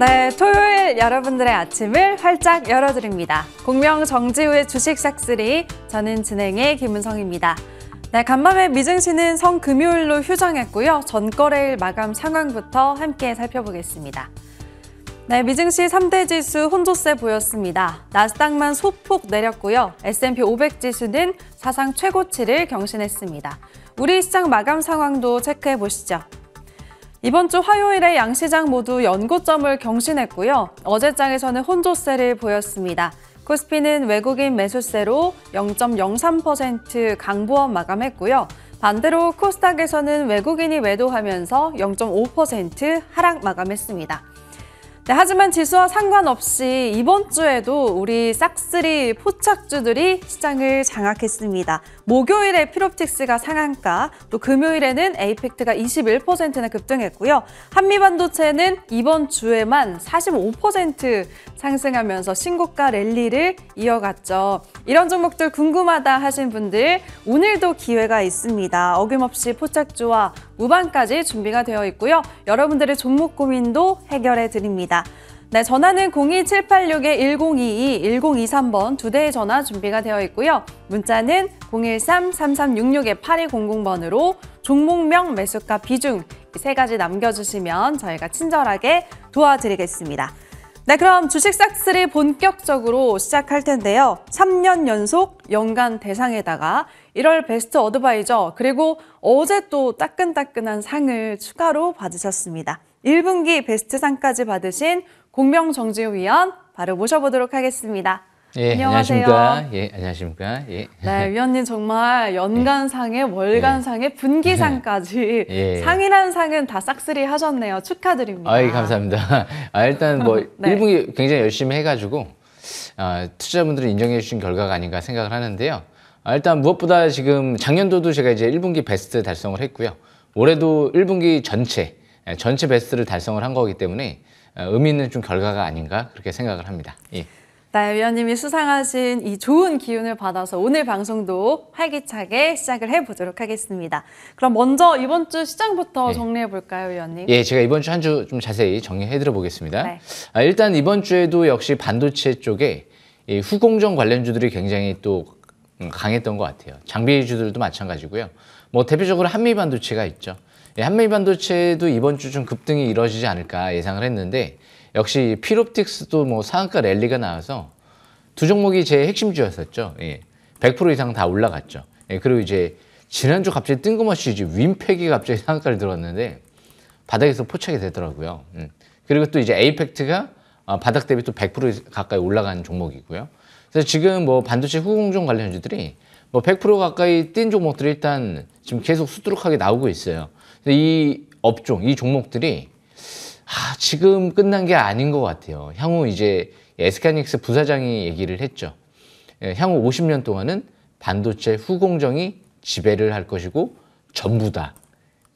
네, 토요일 여러분들의 아침을 활짝 열어드립니다. 공명 정지우의 주식 싹쓸이, 저는 진행의 김은성입니다. 네, 간밤에 미증시는 성 금요일로 휴정했고요. 전 거래일 마감 상황부터 함께 살펴보겠습니다. 네, 미증시 3대 지수 혼조세 보였습니다. 나스닥만 소폭 내렸고요. S&P 500 지수는 사상 최고치를 경신했습니다. 우리 시장 마감 상황도 체크해 보시죠. 이번 주 화요일에 양 시장 모두 연고점을 경신했고요. 어제장에서는 혼조세를 보였습니다. 코스피는 외국인 매수세로 0.03% 강보원 마감했고요. 반대로 코스닥에서는 외국인이 매도하면서 0.5% 하락 마감했습니다. 네, 하지만 지수와 상관없이 이번 주에도 우리 싹쓸이 포착주들이 시장을 장악했습니다. 목요일에 피롭틱스가 상한가, 또 금요일에는 에이펙트가 21%나 급등했고요. 한미반도체는 이번 주에만 45% 상승하면서 신고가 랠리를 이어갔죠. 이런 종목들 궁금하다 하신 분들 오늘도 기회가 있습니다. 어김없이 포착주와 무반까지 준비가 되어 있고요. 여러분들의 종목 고민도 해결해 드립니다. 네, 전화는 02786-1022-1023번 두 대의 전화 준비가 되어 있고요. 문자는 013-3366-8200번으로 종목명, 매수가, 비중 세 가지 남겨주시면 저희가 친절하게 도와드리겠습니다. 네, 그럼 주식 싹쓸이 본격적으로 시작할 텐데요. 3년 연속 연간 대상에다가 1월 베스트 어드바이저 그리고 어제 또 따끈따끈한 상을 추가로 받으셨습니다. 1분기 베스트 상까지 받으신 공명정지위원 바로 모셔보도록 하겠습니다. 예, 안녕하세요. 안녕하십니까. 예, 안녕하십니까. 예. 네, 위원님 정말 예. 연간상에 월간상에 예. 분기상까지 예. 상이라는 상은 다 싹쓸이 하셨네요. 축하드립니다. 아, 예, 감사합니다. 아, 일단 뭐 네. 1분기 굉장히 열심히 해가지고 아, 투자자분들이 인정해 주신 결과가 아닌가 생각을 하는데요. 아, 일단 무엇보다 지금 작년도도 제가 이제 1분기 베스트 달성을 했고요. 올해도 1분기 전체 예, 전체 베스트를 달성을 한 거기 때문에 어, 의미 있는 좀 결과가 아닌가 그렇게 생각을 합니다. 예. 나 위원님이 수상하신 이 좋은 기운을 받아서 오늘 방송도 활기차게 시작을 해보도록 하겠습니다. 그럼 먼저 이번 주 시장부터 네. 정리해 볼까요, 위원님? 예, 제가 이번 주 한 주 좀 자세히 정리해 드려 보겠습니다. 네. 아, 일단 이번 주에도 역시 반도체 쪽에 이 후공정 관련주들이 굉장히 또 강했던 것 같아요. 장비주들도 마찬가지고요. 뭐 대표적으로 한미 반도체가 있죠. 예, 한미 반도체도 이번 주 중 급등이 이뤄지지 않을까 예상을 했는데 역시 피롭틱스도 뭐 상한가 랠리가 나와서 두 종목이 제 핵심주였었죠. 예. 100% 이상 다 올라갔죠. 예, 그리고 이제 지난주 갑자기 뜬금없이 이제 윈팩이 갑자기 상한가를 들었는데 바닥에서 포착이 되더라고요. 음. 그리고 또 이제 에이펙트가 어, 바닥 대비 또 100% 가까이 올라간 종목이고요. 그래서 지금 뭐 반도체 후공정 관련주들이 뭐 100% 가까이 뛴 종목들이 일단 지금 계속 수두룩하게 나오고 있어요. 이 업종, 이 종목들이 아, 지금 끝난 게 아닌 것 같아요. 향후 이제 에스카닉스 부사장이 얘기를 했죠. 예, 향후 50년 동안은 반도체 후공정이 지배를 할 것이고 전부다.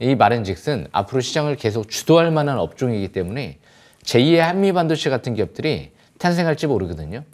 이 말은즉슨 앞으로 시장을 계속 주도할 만한 업종이기 때문에 제2의 한미반도체 같은 기업들이 탄생할지 모르거든요.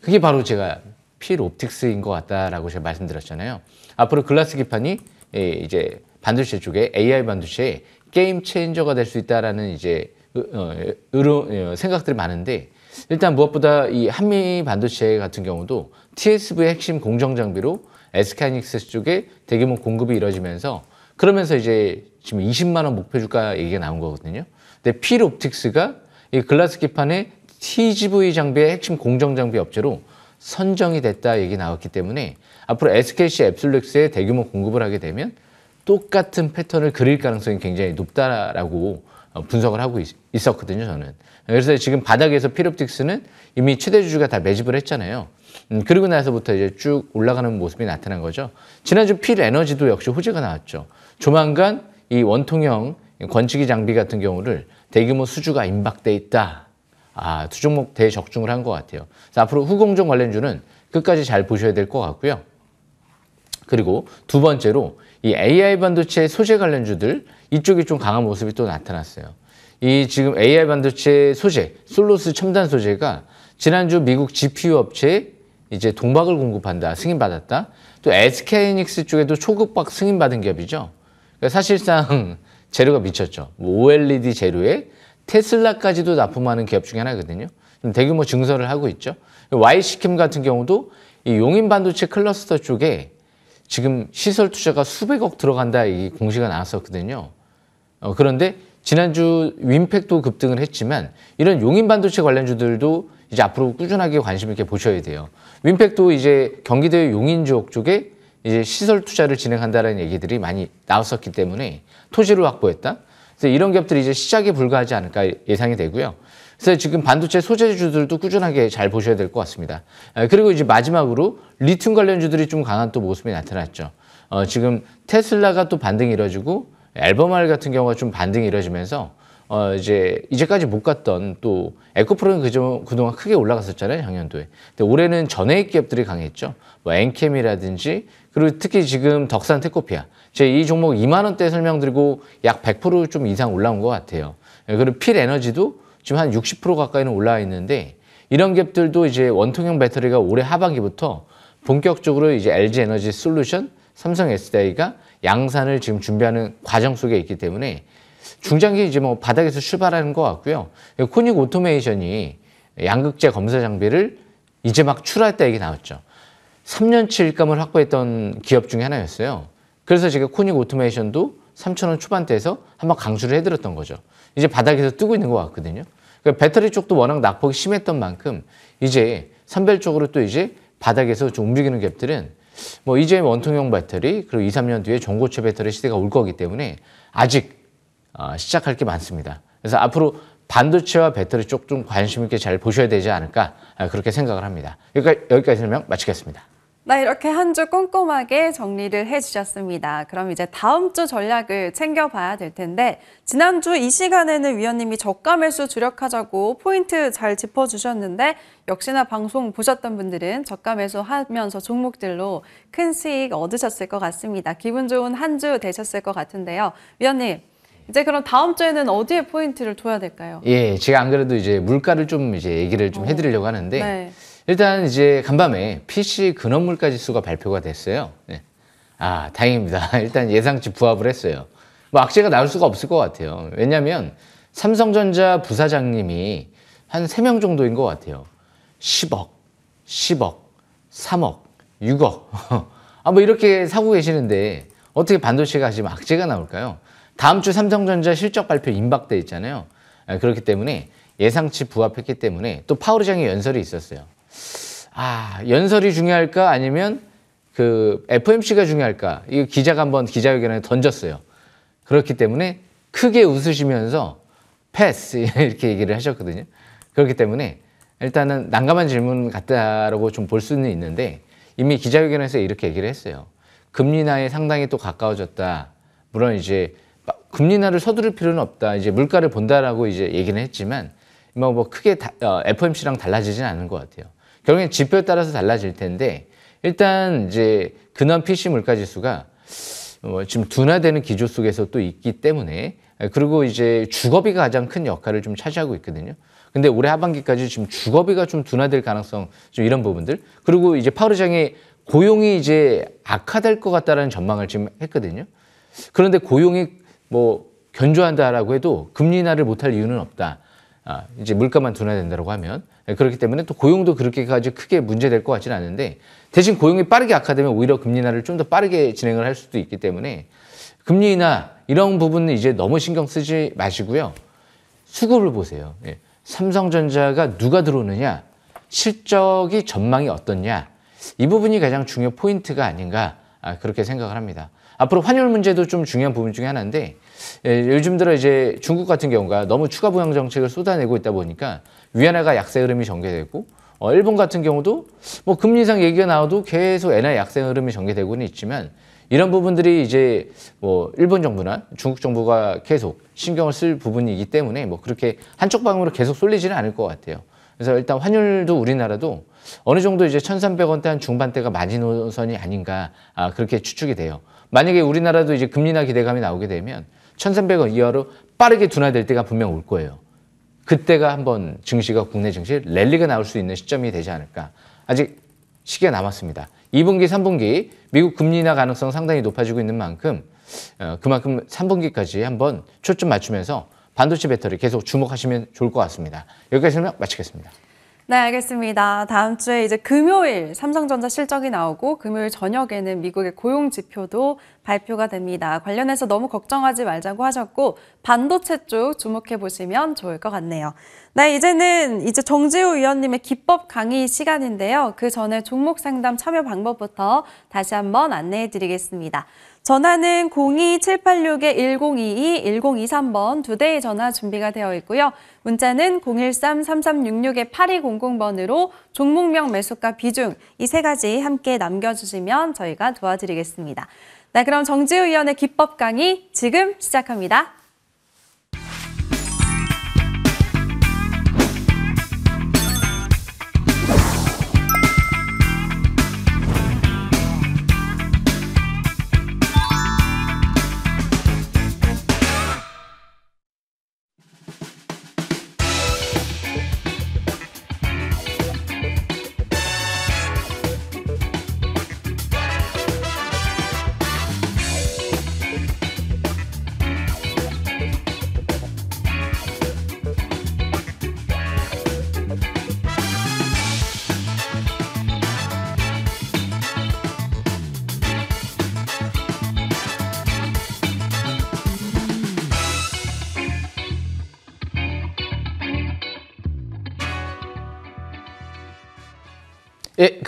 그게 바로 제가 필 옵틱스인 것 같다라고 제가 말씀드렸잖아요. 앞으로 글라스 기판이 예, 이제 반도체 쪽에 AI 반도체에 게임 체인저가 될 수 있다라는 이제 어, 의로, 예, 생각들이 많은데 일단 무엇보다 이 한미 반도체 같은 경우도 TSV 핵심 공정 장비로 SK하이닉스 쪽에 대규모 공급이 이뤄지면서 그러면서 이제 지금 20만 원 목표 주가 얘기가 나온 거거든요. 근데 필옵틱스가 이 글라스 기판의 TGV 장비의 핵심 공정 장비 업체로 선정이 됐다 얘기 나왔기 때문에 앞으로 SKC 앱슬렉스에 대규모 공급을 하게 되면 똑같은 패턴을 그릴 가능성이 굉장히 높다라고 어, 분석을 하고 있, 었거든요 저는. 그래서 지금 바닥에서 피롭틱스는 이미 최대 주주가 다 매집을 했잖아요. 음, 그리고 나서부터 이제 쭉 올라가는 모습이 나타난 거죠. 지난주 필 에너지도 역시 호재가 나왔죠. 조만간 이 원통형 권치기 장비 같은 경우를 대규모 수주가 임박돼 있다. 아, 두 종목 대적중을 한 것 같아요. 그래서 앞으로 후공정 관련주는 끝까지 잘 보셔야 될 것 같고요. 그리고 두 번째로 이 AI 반도체 소재 관련주들 이쪽이 좀 강한 모습이 또 나타났어요. 이 지금 AI 반도체 소재, 솔로스 첨단 소재가 지난주 미국 GPU 업체 이제 동박을 공급한다, 승인받았다. 또 SK이닉스 쪽에도 초급박 승인받은 기업이죠. 그러니까 사실상 재료가 미쳤죠. 뭐 OLED 재료에 테슬라까지도 납품하는 기업 중에 하나거든요. 대규모 증설을 하고 있죠. YC캠 같은 경우도 이 용인 반도체 클러스터 쪽에 지금 시설 투자가 수백억 들어간다 이 공시가 나왔었거든요. 어, 그런데 지난주 윈팩도 급등을 했지만 이런 용인 반도체 관련주들도 이제 앞으로 꾸준하게 관심 있게 보셔야 돼요. 윈팩도 이제 경기도의 용인 지역 쪽에 이제 시설 투자를 진행한다는 라 얘기들이 많이 나왔었기 때문에 토지를 확보했다. 그래서 이런 기업들이 이제 시작에 불과하지 않을까 예상이 되고요. 그래서 지금 반도체 소재주들도 꾸준하게 잘 보셔야 될 것 같습니다. 예, 그리고 이제 마지막으로 리튬 관련주들이 좀 강한 또 모습이 나타났죠. 어, 지금 테슬라가 또 반등이 이뤄지고 앨범알 같은 경우가 좀 반등이 이뤄지면서 어, 이제 이제까지 못 갔던 또 에코프로는 그저, 그동안 크게 올라갔었잖아요 작년도에. 근데 올해는 전해액 기업들이 강했죠. 뭐 엔캠이라든지 그리고 특히 지금 덕산 테코피아 제 이 종목 2만 원대 설명드리고 약 100%좀 이상 올라온 것 같아요. 예, 그리고 필 에너지도 지금 한 60% 가까이는 올라와 있는데 이런 갭들도 이제 원통형 배터리가 올해 하반기부터 본격적으로 이제 LG 에너지 솔루션, 삼성 SDI가 양산을 지금 준비하는 과정 속에 있기 때문에 중장기 이제 뭐 바닥에서 출발하는 것 같고요. 코닉 오토메이션이 양극재 검사 장비를 이제 막출할때 얘기 나왔죠. 3년치 일감을 확보했던 기업 중에 하나였어요. 그래서 제가 코닉 오토메이션도 3천원 초반대에서 한번 강수를 해드렸던 거죠. 이제 바닥에서 뜨고 있는 것 같거든요. 그러니까 배터리 쪽도 워낙 낙폭이 심했던 만큼 이제 선별 적으로또 이제 바닥에서 좀 움직이는 갭들은 뭐 이제 원통형 배터리 그리고 2, 3년 뒤에 전고체 배터리 시대가 올 거기 때문에 아직 아, 시작할 게 많습니다. 그래서 앞으로 반도체와 배터리 쪽 좀 관심 있게 잘 보셔야 되지 않을까 아, 그렇게 생각을 합니다. 여기까지, 여기까지 설명 마치겠습니다. 네, 이렇게 한 주 꼼꼼하게 정리를 해주셨습니다. 그럼 이제 다음 주 전략을 챙겨봐야 될 텐데 지난주 이 시간에는 위원님이 저가 매수 주력하자고 포인트 잘 짚어주셨는데 역시나 방송 보셨던 분들은 저가 매수하면서 종목들로 큰 수익 얻으셨을 것 같습니다. 기분 좋은 한 주 되셨을 것 같은데요. 위원님 이제 그럼 다음 주에는 어디에 포인트를 둬야 될까요? 예, 제가 안 그래도 이제 물가를 좀 이제 얘기를 좀 어. 해드리려고 하는데 네. 일단 이제 간밤에 PC 근원물가 지수가 발표가 됐어요. 네. 아, 다행입니다. 일단 예상치 부합을 했어요. 뭐 악재가 나올 수가 없을 것 같아요. 왜냐면 삼성전자 부사장님이 한세명 정도인 것 같아요. 10억, 10억, 3억, 6억. 아, 뭐 이렇게 사고 계시는데 어떻게 반도체가 지금 악재가 나올까요? 다음 주 삼성전자 실적 발표 임박돼 있잖아요. 아, 그렇기 때문에 예상치 부합했기 때문에 또 파우르장의 연설이 있었어요. 아 연설이 중요할까 아니면 그 FMC가 중요할까 이 기자가 한번 기자회견에 던졌어요. 그렇기 때문에 크게 웃으시면서 패스 이렇게 얘기를 하셨거든요. 그렇기 때문에 일단은 난감한 질문 같다라고 좀 볼 수는 있는데 이미 기자회견에서 이렇게 얘기를 했어요. 금리 나에 상당히 또 가까워졌다. 물론 이제 금리 나를 서두를 필요는 없다. 이제 물가를 본다라고 이제 얘기는 했지만 뭐, 뭐 크게 다, 어, FOMC랑 달라지진 않은 것 같아요. 결국엔 지표에 따라서 달라질 텐데 일단 이제 근원 PC 물가 지수가 어, 지금 둔화되는 기조 속에서 또 있기 때문에 그리고 이제 주거비가 가장 큰 역할을 좀 차지하고 있거든요. 근데 올해 하반기까지 지금 주거비가 좀 둔화될 가능성 좀 이런 부분들 그리고 이제 파우르장이 고용이 이제 악화될 것 같다라는 전망을 지금 했거든요. 그런데 고용이 뭐 견조한다라고 해도 금리 인하를 못할 이유는 없다. 아, 이제 물가만 둔화된다고 하면 예, 그렇기 때문에 또 고용도 그렇게까지 크게 문제될 것 같지는 않은데 대신 고용이 빠르게 악화되면 오히려 금리 인하를 좀 더 빠르게 진행을 할 수도 있기 때문에 금리 인하 이런 부분은 이제 너무 신경 쓰지 마시고요. 수급을 보세요. 예. 삼성전자가 누가 들어오느냐, 실적이 전망이 어떻냐 이 부분이 가장 중요 포인트가 아닌가 아, 그렇게 생각을 합니다. 앞으로 환율 문제도 좀 중요한 부분 중에 하나인데 예, 요즘 들어 이제 중국 같은 경우가 너무 추가 부양 정책을 쏟아내고 있다 보니까 위안화가 약세 흐름이 전개되고 어, 일본 같은 경우도 뭐 금리 인상 얘기가 나와도 계속 엔화 약세 흐름이 전개되고는 있지만 이런 부분들이 이제 뭐 일본 정부나 중국 정부가 계속 신경을 쓸 부분이기 때문에 뭐 그렇게 한쪽 방향으로 계속 쏠리지는 않을 것 같아요. 그래서 일단 환율도 우리나라도 어느 정도 이제 1 3 0 0 원대한 중반대가 마지노선이 아닌가 아, 그렇게 추측이 돼요. 만약에 우리나라도 이제 금리나 기대감이 나오게 되면 1 3 0 0원 이하로 빠르게 둔화될 때가 분명 올 거예요. 그때가 한번 증시가 국내 증시 랠리가 나올 수 있는 시점이 되지 않을까. 아직 시기가 남았습니다. 2분기, 3분기 미국 금리 나 가능성 상당히 높아지고 있는 만큼 어, 그만큼 3분기까지 한번 초점 맞추면서 반도체 배터리 계속 주목하시면 좋을 것 같습니다. 여기까지 설명 마치겠습니다. 네, 알겠습니다. 다음 주에 이제 금요일 삼성전자 실적이 나오고 금요일 저녁에는 미국의 고용 지표도 발표가 됩니다. 관련해서 너무 걱정하지 말자고 하셨고 반도체 쪽 주목해 보시면 좋을 것 같네요. 네, 이제는 이제 정재우 위원님의 기법 강의 시간인데요. 그 전에 종목 상담 참여 방법부터 다시 한번 안내해 드리겠습니다. 전화는 02786-1022-1023번 두 대의 전화 준비가 되어 있고요. 문자는 013-3366-8200번으로 종목명 매수가 비중 이 세 가지 함께 남겨주시면 저희가 도와드리겠습니다. 네, 그럼 정지우 위원의 기법 강의 지금 시작합니다.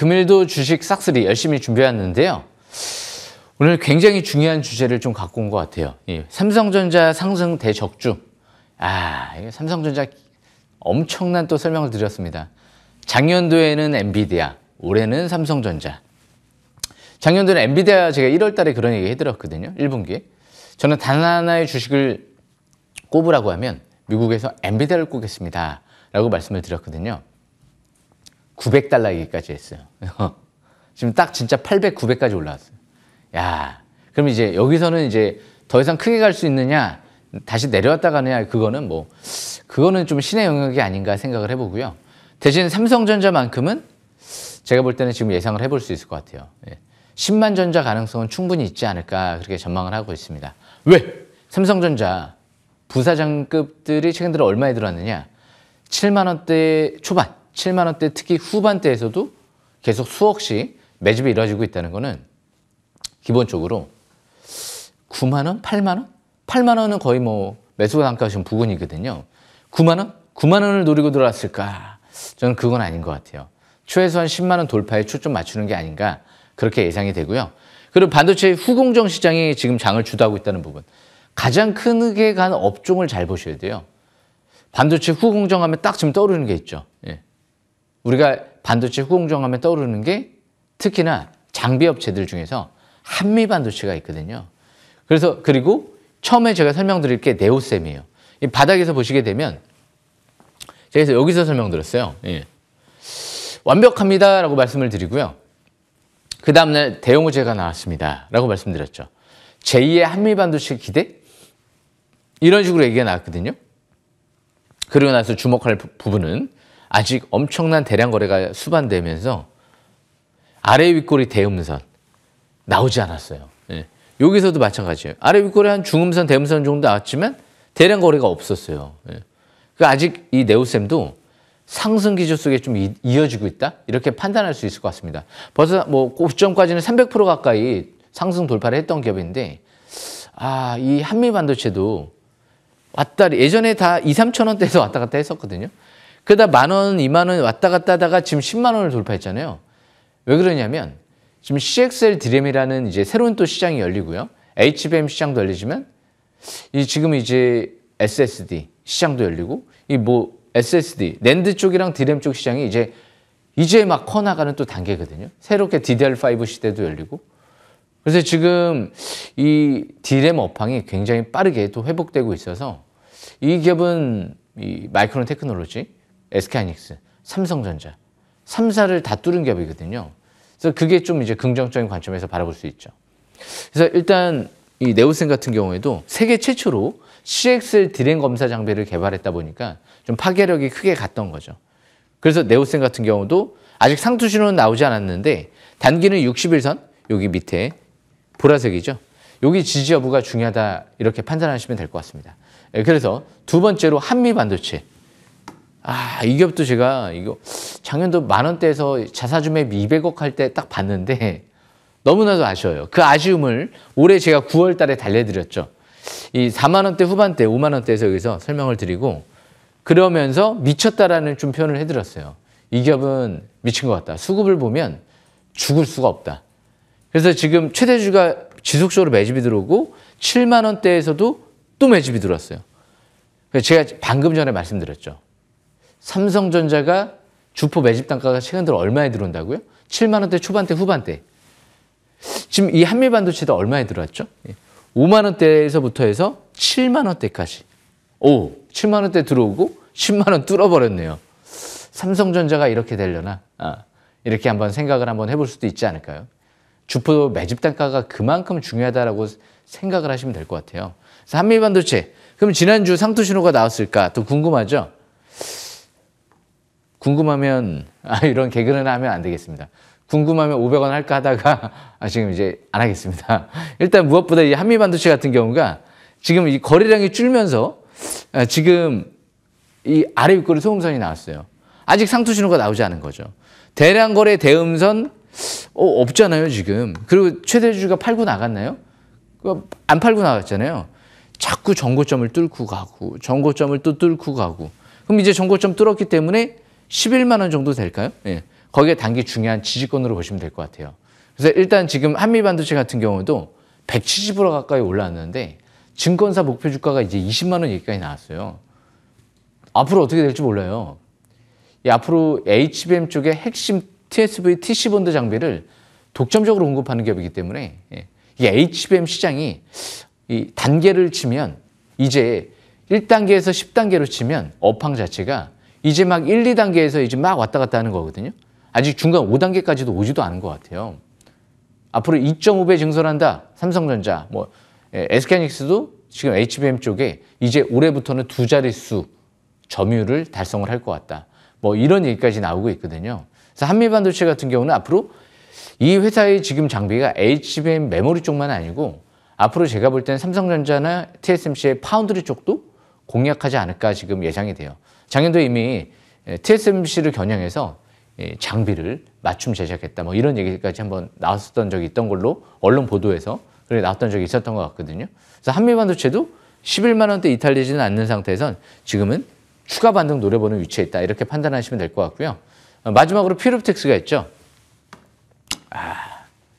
금일도 주식 싹쓸이 열심히 준비해왔는데요. 오늘 굉장히 중요한 주제를 좀 갖고 온 것 같아요. 예, 삼성전자 상승 대적주. 아, 삼성전자 엄청난 또 설명을 드렸습니다. 작년도에는 엔비디아, 올해는 삼성전자. 작년도에 엔비디아 제가 1월 달에 그런 얘기 해드렸거든요. 1분기에. 저는 단 하나의 주식을 꼽으라고 하면 미국에서 엔비디아를 꼽겠습니다. 라고 말씀을 드렸거든요. 900달러 얘기까지 했어요. 지금 딱 진짜 800, 900까지 올라왔어요. 야, 그럼 이제 여기서는 이제 더 이상 크게 갈 수 있느냐, 다시 내려왔다 가느냐, 그거는 뭐, 그거는 좀 신의 영역이 아닌가 생각을 해보고요. 대신 삼성전자만큼은 제가 볼 때는 지금 예상을 해볼 수 있을 것 같아요. 10만 예. 전자 가능성은 충분히 있지 않을까 그렇게 전망을 하고 있습니다. 왜? 삼성전자 부사장급들이 최근 들어 얼마에 들어왔느냐? 7만 원대 초반. 7만 원대 특히 후반대에서도 계속 수억씩 매집이 이루어지고 있다는 거는 기본적으로 9만 원, 8만 원, 8만 원은 거의 뭐 매수 단가 지금 부근이거든요. 9만 원, 9만 원을 노리고 들어왔을까? 저는 그건 아닌 것 같아요. 최소한 10만 원 돌파에 초점 맞추는 게 아닌가 그렇게 예상이 되고요. 그리고 반도체 후공정 시장이 지금 장을 주도하고 있다는 부분. 가장 크게 간 업종을 잘 보셔야 돼요. 반도체 후공정하면 딱 지금 떠오르는 게 있죠. 예. 우리가 반도체 후공정하면 떠오르는 게 특히나 장비 업체들 중에서 한미 반도체가 있거든요. 그래서 그리고 처음에 제가 설명드릴 게 네오셈이에요. 바닥에서 보시게 되면 제가 여기서 설명드렸어요. 예. 완벽합니다라고 말씀을 드리고요. 그 다음날 대용우제가 나왔습니다라고 말씀드렸죠. 제2의 한미반도체 기대? 이런 식으로 얘기가 나왔거든요. 그리고 나서 주목할 부분은 아직 엄청난 대량 거래가 수반되면서 아래 윗골이 대음선 나오지 않았어요. 예. 여기서도 마찬가지예요. 아래 윗골이한 중음선, 대음선 정도 나왔지만 대량 거래가 없었어요. 예. 그 아직 이 네오셈도 상승 기조 속에 좀 이, 어지고 있다 이렇게 판단할 수 있을 것 같습니다. 벌써 뭐 고점까지는 300% 가까이 상승 돌파를 했던 기업인데 아 이 한미 반도체도 왔다 예전에 다 2, 3천 원대에서 왔다 갔다 했었거든요. 그러다 만 원, 이만 원 왔다 갔다 하다가 지금 1 0만 원을 돌파했잖아요. 왜 그러냐면 지금 CXL 디램이라는 이제 새로운 또 시장이 열리고요. HBM 시장도 열리지만 이 지금 이제 SSD 시장도 열리고 이 뭐 SSD 랜드 쪽이랑 디램쪽 시장이 이제 이제 막 커 나가는 또 단계거든요. 새롭게 DDR5 시대도 열리고 그래서 지금 이 디램 업황이 굉장히 빠르게 또 회복되고 있어서 이 기업은 이 마이크론 테크놀로지 SK하이닉스, 삼성전자 3사를 다 뚫은 기업이거든요. 그래서 그게 좀 이제 긍정적인 관점에서 바라볼 수 있죠. 그래서 일단 이 네오센 같은 경우에도 세계 최초로 CXL 디램 검사 장비를 개발했다 보니까 좀 파괴력이 크게 갔던 거죠. 그래서 네오센 같은 경우도 아직 상투 신호는 나오지 않았는데 단기는 60일선 여기 밑에 보라색이죠. 여기 지지 여부가 중요하다 이렇게 판단하시면 될 것 같습니다. 예, 그래서 두 번째로 한미 반도체 아, 이 기업도 제가 이거 작년도 만 원대에서 자사주맵 200억 할 때 딱 봤는데 너무나도 아쉬워요. 그 아쉬움을 올해 제가 9월 달에 달래드렸죠. 이 4만 원대 후반대, 5만 원대에서 여기서 설명을 드리고 그러면서 미쳤다라는 좀 표현을 해드렸어요. 이 기업은 미친 것 같다. 수급을 보면 죽을 수가 없다. 그래서 지금 최대주가 지속적으로 매집이 들어오고 7만 원대에서도 또 매집이 들어왔어요. 제가 방금 전에 말씀드렸죠. 삼성전자가 주포 매집 단가가 최근 들어 얼마에 들어온다고요? 7만 원대 초반대 후반대. 지금 이 한미 반도체도 얼마에 들어왔죠? 5만 예. 원대에서부터 해서 7만 원대까지. 오, 7만 원대 들어오고 10만 원 뚫어버렸네요. 삼성전자가 이렇게 되려나? 아, 이렇게 한번 생각을 한번 해볼 수도 있지 않을까요? 주포 매집 단가가 그만큼 중요하다라고 생각을 하시면 될 것 같아요. 한미 반도체. 그럼 지난주 상투 신호가 나왔을까? 또 궁금하죠? 궁금하면 아, 이런 개그는 하면 안 되겠습니다. 궁금하면 500원 할까 하다가 아, 지금 이제 안 하겠습니다. 일단 무엇보다 이 한미 반도체 같은 경우가 지금 이 거래량이 줄면서 아, 지금 이 아래 윗골이 소음선이 나왔어요. 아직 상투 신호가 나오지 않은 거죠. 대량 거래 대음선 어, 없잖아요 지금. 그리고 최대 주주가 팔고 나갔나요? 어, 안 팔고 나갔잖아요. 자꾸 정고점을 뚫고 가고 정고점을 또 뚫고 가고 그럼 이제 정고점 뚫었기 때문에 11만 원 정도 될까요? 예. 거기에 단기 중요한 지지권으로 보시면 될 것 같아요. 그래서 일단 지금 한미 반도체 같은 경우도 170% 가까이 올라왔는데 증권사 목표 주가가 이제 20만 원 얘기까지 나왔어요. 앞으로 어떻게 될지 몰라요. 이 앞으로 HBM 쪽의 핵심 TSV, TC 본드 장비를 독점적으로 공급하는 기업이기 때문에 예. 이 HBM 시장이 이 단계를 치면 이제 1단계에서 10단계로 치면 업황 자체가 이제 막 1, 2단계에서 이제 막 왔다 갔다 하는 거거든요. 아직 중간 5단계까지도 오지도 않은 것 같아요. 앞으로 2.5배 증설한다. 삼성전자, 뭐 SK닉스도 예, 지금 HBM 쪽에 이제 올해부터는 두 자릿수 점유율을 달성을 할 것 같다. 뭐 이런 얘기까지 나오고 있거든요. 그래서 한미반도체 같은 경우는 앞으로 이 회사의 지금 장비가 HBM 메모리 쪽만 아니고 앞으로 제가 볼 때는 삼성전자나 TSMC의 파운드리 쪽도 공략하지 않을까 지금 예상이 돼요. 작년도 이미 TSMC를 예, 겨냥해서 예, 장비를 맞춤 제작했다 뭐 이런 얘기까지 한번 나왔었던 적이 있던 걸로 언론 보도에서 그래 나왔던 적이 있었던 것 같거든요. 그래서 한미 반도체도 11만 원대 이탈리지는 않는 상태에선 지금은 추가 반등 노려보는 위치에 있다 이렇게 판단하시면 될 것 같고요. 어, 마지막으로 피룹텍스가 있죠. 아,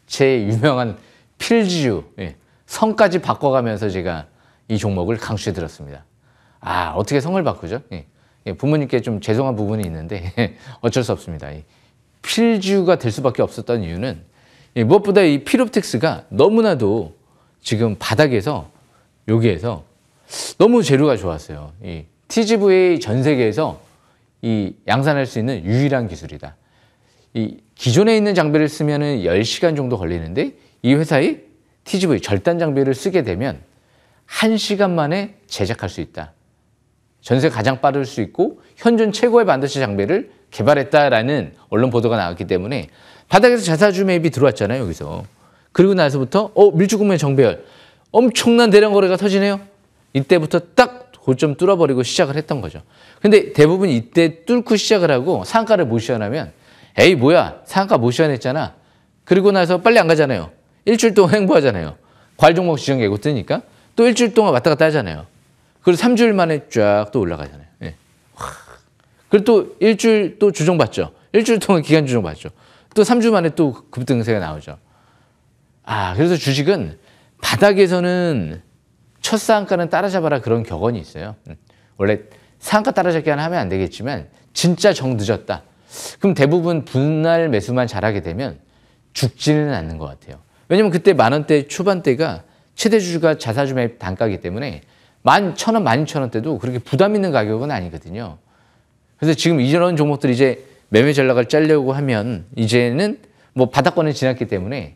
제 유명한 필지유 예, 성까지 바꿔가면서 제가 이 종목을 강추해들었습니다아 어떻게 성을 바꾸죠? 예. 예, 부모님께 좀 죄송한 부분이 있는데 어쩔 수 없습니다. 필주가 될 수밖에 없었던 이유는 무엇보다 이 피롭텍스가 너무나도 지금 바닥에서 여기에서 너무 재료가 좋았어요. 이 TGVA 전 세계에서 이 양산할 수 있는 유일한 기술이다. 이 기존에 있는 장비를 쓰면 10시간 정도 걸리는데 이 회사의 TGV 절단 장비를 쓰게 되면 1시간 만에 제작할 수 있다. 전세 가장 빠를 수 있고 현존 최고의 반도체 장비를 개발했다라는 언론 보도가 나왔기 때문에 바닥에서 자사주 매입이 들어왔잖아요 여기서 그리고 나서부터 어 밀주국면 정배열 엄청난 대량 거래가 터지네요 이때부터 딱 고점 뚫어버리고 시작을 했던 거죠 근데 대부분 이때 뚫고 시작을 하고 상가를 못 시연하면 에이 뭐야 상가 못 시연했잖아 그리고 나서 빨리 안 가잖아요 일주일 동안 행보하잖아요 과일 종목 지정 예고 뜨니까 또 일주일 동안 왔다 갔다 하잖아요 그리고 3주일 만에 쫙 또 올라가잖아요. 예. 그리고 또 일주일 또 주종받죠. 일주일 동안 기간 주종받죠. 또 3주 만에 또 급등세가 나오죠. 아, 그래서 주식은 바닥에서는 첫 상가는 따라잡아라 그런 격언이 있어요. 음. 원래 상가 따라잡기 하나 하면 안 되겠지만 진짜 정 늦었다. 그럼 대부분 분할 매수만 잘하게 되면 죽지는 않는 것 같아요. 왜냐면 그때 만 원대 초반대가 최대 주주가 자사주매 단가기 때문에 만천 원, 만 이천 원대도 그렇게 부담 있는 가격은 아니거든요. 그래서 지금 이런 종목들 이제 이 매매 전략을 짜려고 하면 이제는 뭐 바닥권을 지났기 때문에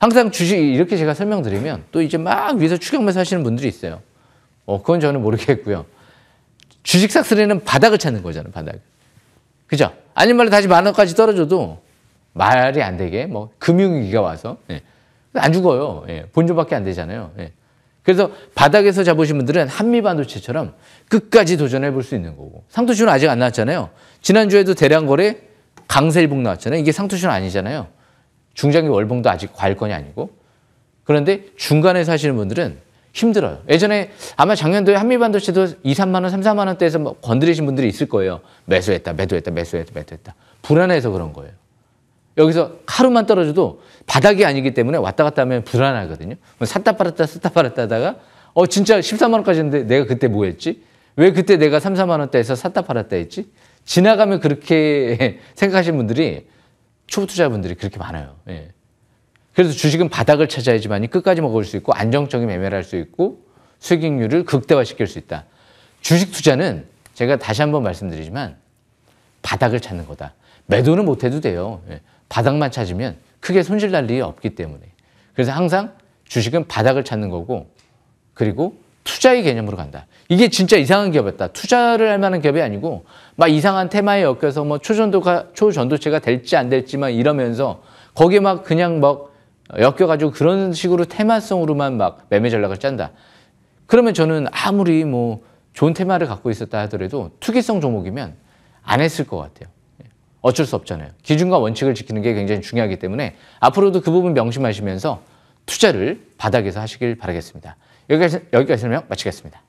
항상 주식 이렇게 제가 설명드리면 또 이제 막 위에서 추격 만사시는 분들이 있어요. 어, 그건 저는 모르겠고요. 주식 삭스리는 바닥을 찾는 거잖아요, 바닥. 그죠? 아닌 말로 다시 만 원까지 떨어져도 말이 안 되게 뭐 금융위기가 와서 예. 안 죽어요. 예. 본조밖에안 되잖아요. 예. 그래서 바닥에서 잡으신 분들은 한미반도체처럼 끝까지 도전해 볼 수 있는 거고 상투주는 아직 안 나왔잖아요. 지난주에도 대량 거래 강세일봉 나왔잖아요. 이게 상투주는 아니잖아요. 중장기 월봉도 아직 과일권이 아니고 그런데 중간에 사시는 분들은 힘들어요. 예전에 아마 작년도에 한미반도체도 2, 3만 원, 3, 4만 원대에서 뭐 건드리신 분들이 있을 거예요. 매수했다, 매도했다, 매수했다, 매도했다. 불안해서 그런 거예요. 여기서 하루만 떨어져도 바닥이 아니기 때문에 왔다 갔다 하면 불안하거든요. 뭐 샀다 팔았다 샀다 팔았다 하다가 어 진짜 13만 원까지인데 내가 그때 뭐 했지? 왜 그때 내가 3, 4만 원대에서 샀다 팔았다 했지? 지나가면 그렇게 생각하시는 분들이 초보 투자분들이 그렇게 많아요. 예. 그래서 주식은 바닥을 찾아야지만이 끝까지 먹을 수 있고 안정적인 매매를 할 수 있고 수익률을 극대화시킬 수 있다. 주식 투자는 제가 다시 한번 말씀드리지만 바닥을 찾는 거다. 매도는 못해도 돼요. 예. 바닥만 찾으면 크게 손실 날 일이 없기 때문에 그래서 항상 주식은 바닥을 찾는 거고 그리고 투자의 개념으로 간다. 이게 진짜 이상한 기업이었다. 투자를 할 만한 기업이 아니고 막 이상한 테마에 엮여서 뭐 초전도가 초전도체가 될지 안 될지만 이러면서 거기에 막 그냥 막 엮여가지고 그런 식으로 테마성으로만 막 매매 전략을 짠다. 그러면 저는 아무리 뭐 좋은 테마를 갖고 있었다 하더라도 투기성 종목이면 안 했을 것 같아요. 어쩔 수 없잖아요. 기준과 원칙을 지키는 게 굉장히 중요하기 때문에 앞으로도 그 부분 명심하시면서 투자를 바닥에서 하시길 바라겠습니다. 여기까지, 여기까지 설명 마치겠습니다.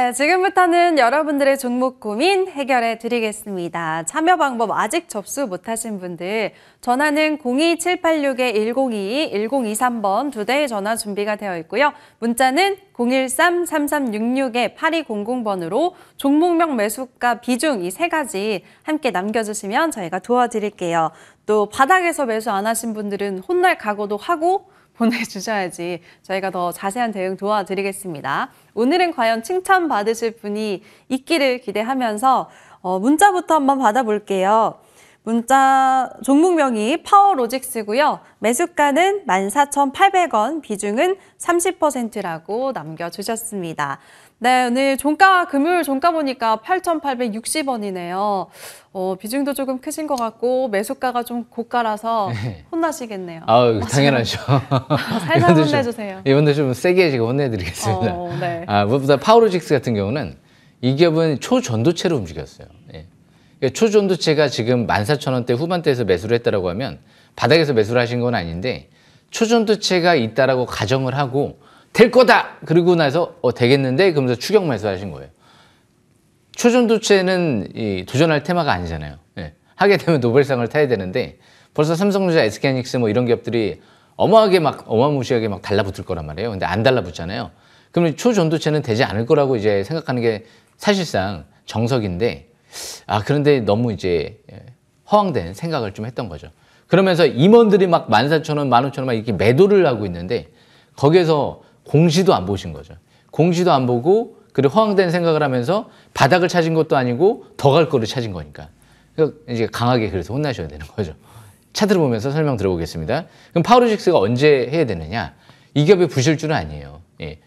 네, 지금부터는 여러분들의 종목 고민 해결해 드리겠습니다. 참여 방법 아직 접수 못하신 분들 전화는 02786-1022-1023번 두 대의 전화 준비가 되어 있고요. 문자는 013-3366-8200번으로 종목명 매수가 비중 이 세 가지 함께 남겨주시면 저희가 도와드릴게요. 또 바닥에서 매수 안 하신 분들은 혼날 각오도 하고 보내주셔야지 저희가 더 자세한 대응 도와드리겠습니다. 오늘은 과연 칭찬받으실 분이 있기를 기대하면서 어, 문자부터 한번 받아볼게요. 문자 종목명이 파워로직스고요. 매수가는 14,800원, 비중은 30%라고 남겨주셨습니다. 네, 오늘 종가 금요일 종가 보니까 8,860원이네요. 어, 비중도 조금 크신 것 같고 매수가가 좀 고가라서 네. 혼나시겠네요. 아우 당연하죠. 살살 혼내주세요. 이번도 좀 세게 지금 혼내드리겠습니다. 어, 네. 아, 무엇보다 파우로직스 같은 경우는 이 기업은 초전도체로 움직였어요. 예. 그러니까 초전도체가 지금 14,000원대 후반대에서 매수를 했다라고 하면 바닥에서 매수를 하신 건 아닌데 초전도체가 있다라고 가정을 하고 될 거다. 그리고 나서 어 되겠는데 그러면서 추격 매수하신 거예요. 초전도체는 이 도전할 테마가 아니잖아요. 예. 하게 되면 노벨상을 타야 되는데 벌써 삼성전자, SK하이닉스 뭐 이런 기업들이 어마하게 막 어마무시하게 막 달라붙을 거란 말이에요. 근데 안 달라붙잖아요. 그러면 초전도체는 되지 않을 거라고 이제 생각하는 게 사실상 정석인데 아 그런데 너무 이제 예, 허황된 생각을 좀 했던 거죠. 그러면서 임원들이 막 14,000원, 15,000원 막 이렇게 매도를 하고 있는데 거기에서 공시도 안 보신 거죠. 공시도 안 보고 그리고 허황된 생각을 하면서 바닥을 찾은 것도 아니고 더 갈 거를 찾은 거니까. 그니까 이제 강하게 그래서 혼나셔야 되는 거죠. 차트를 보면서 설명 들어보겠습니다. 그럼 파우로직스가 언제 해야 되느냐? 이겹에부실 줄은 아니에요. 예.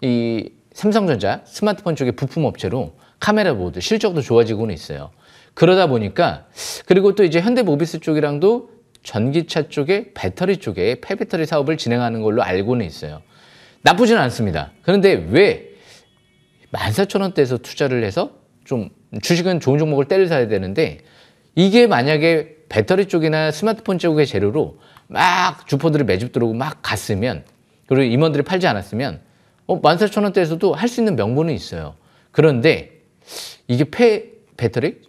이 삼성전자 스마트폰 쪽의 부품 업체로 카메라 보드 실적도 좋아지고는 있어요. 그러다 보니까 그리고 또 이제 현대모비스 쪽이랑도 전기차 쪽에 배터리 쪽에 폐배터리 사업을 진행하는 걸로 알고는 있어요. 나쁘진 않습니다. 그런데 왜 14,000원대에서 투자를 해서 좀 주식은 좋은 종목을 때려 사야 되는데 이게 만약에 배터리 쪽이나 스마트폰 쪽의 재료로 막 주포들이 매집 들어오고 막 갔으면 그리고 임원들이 팔지 않았으면 어, 14,000원대에서도 할 수 있는 명분은 있어요. 그런데 이게 폐 배터리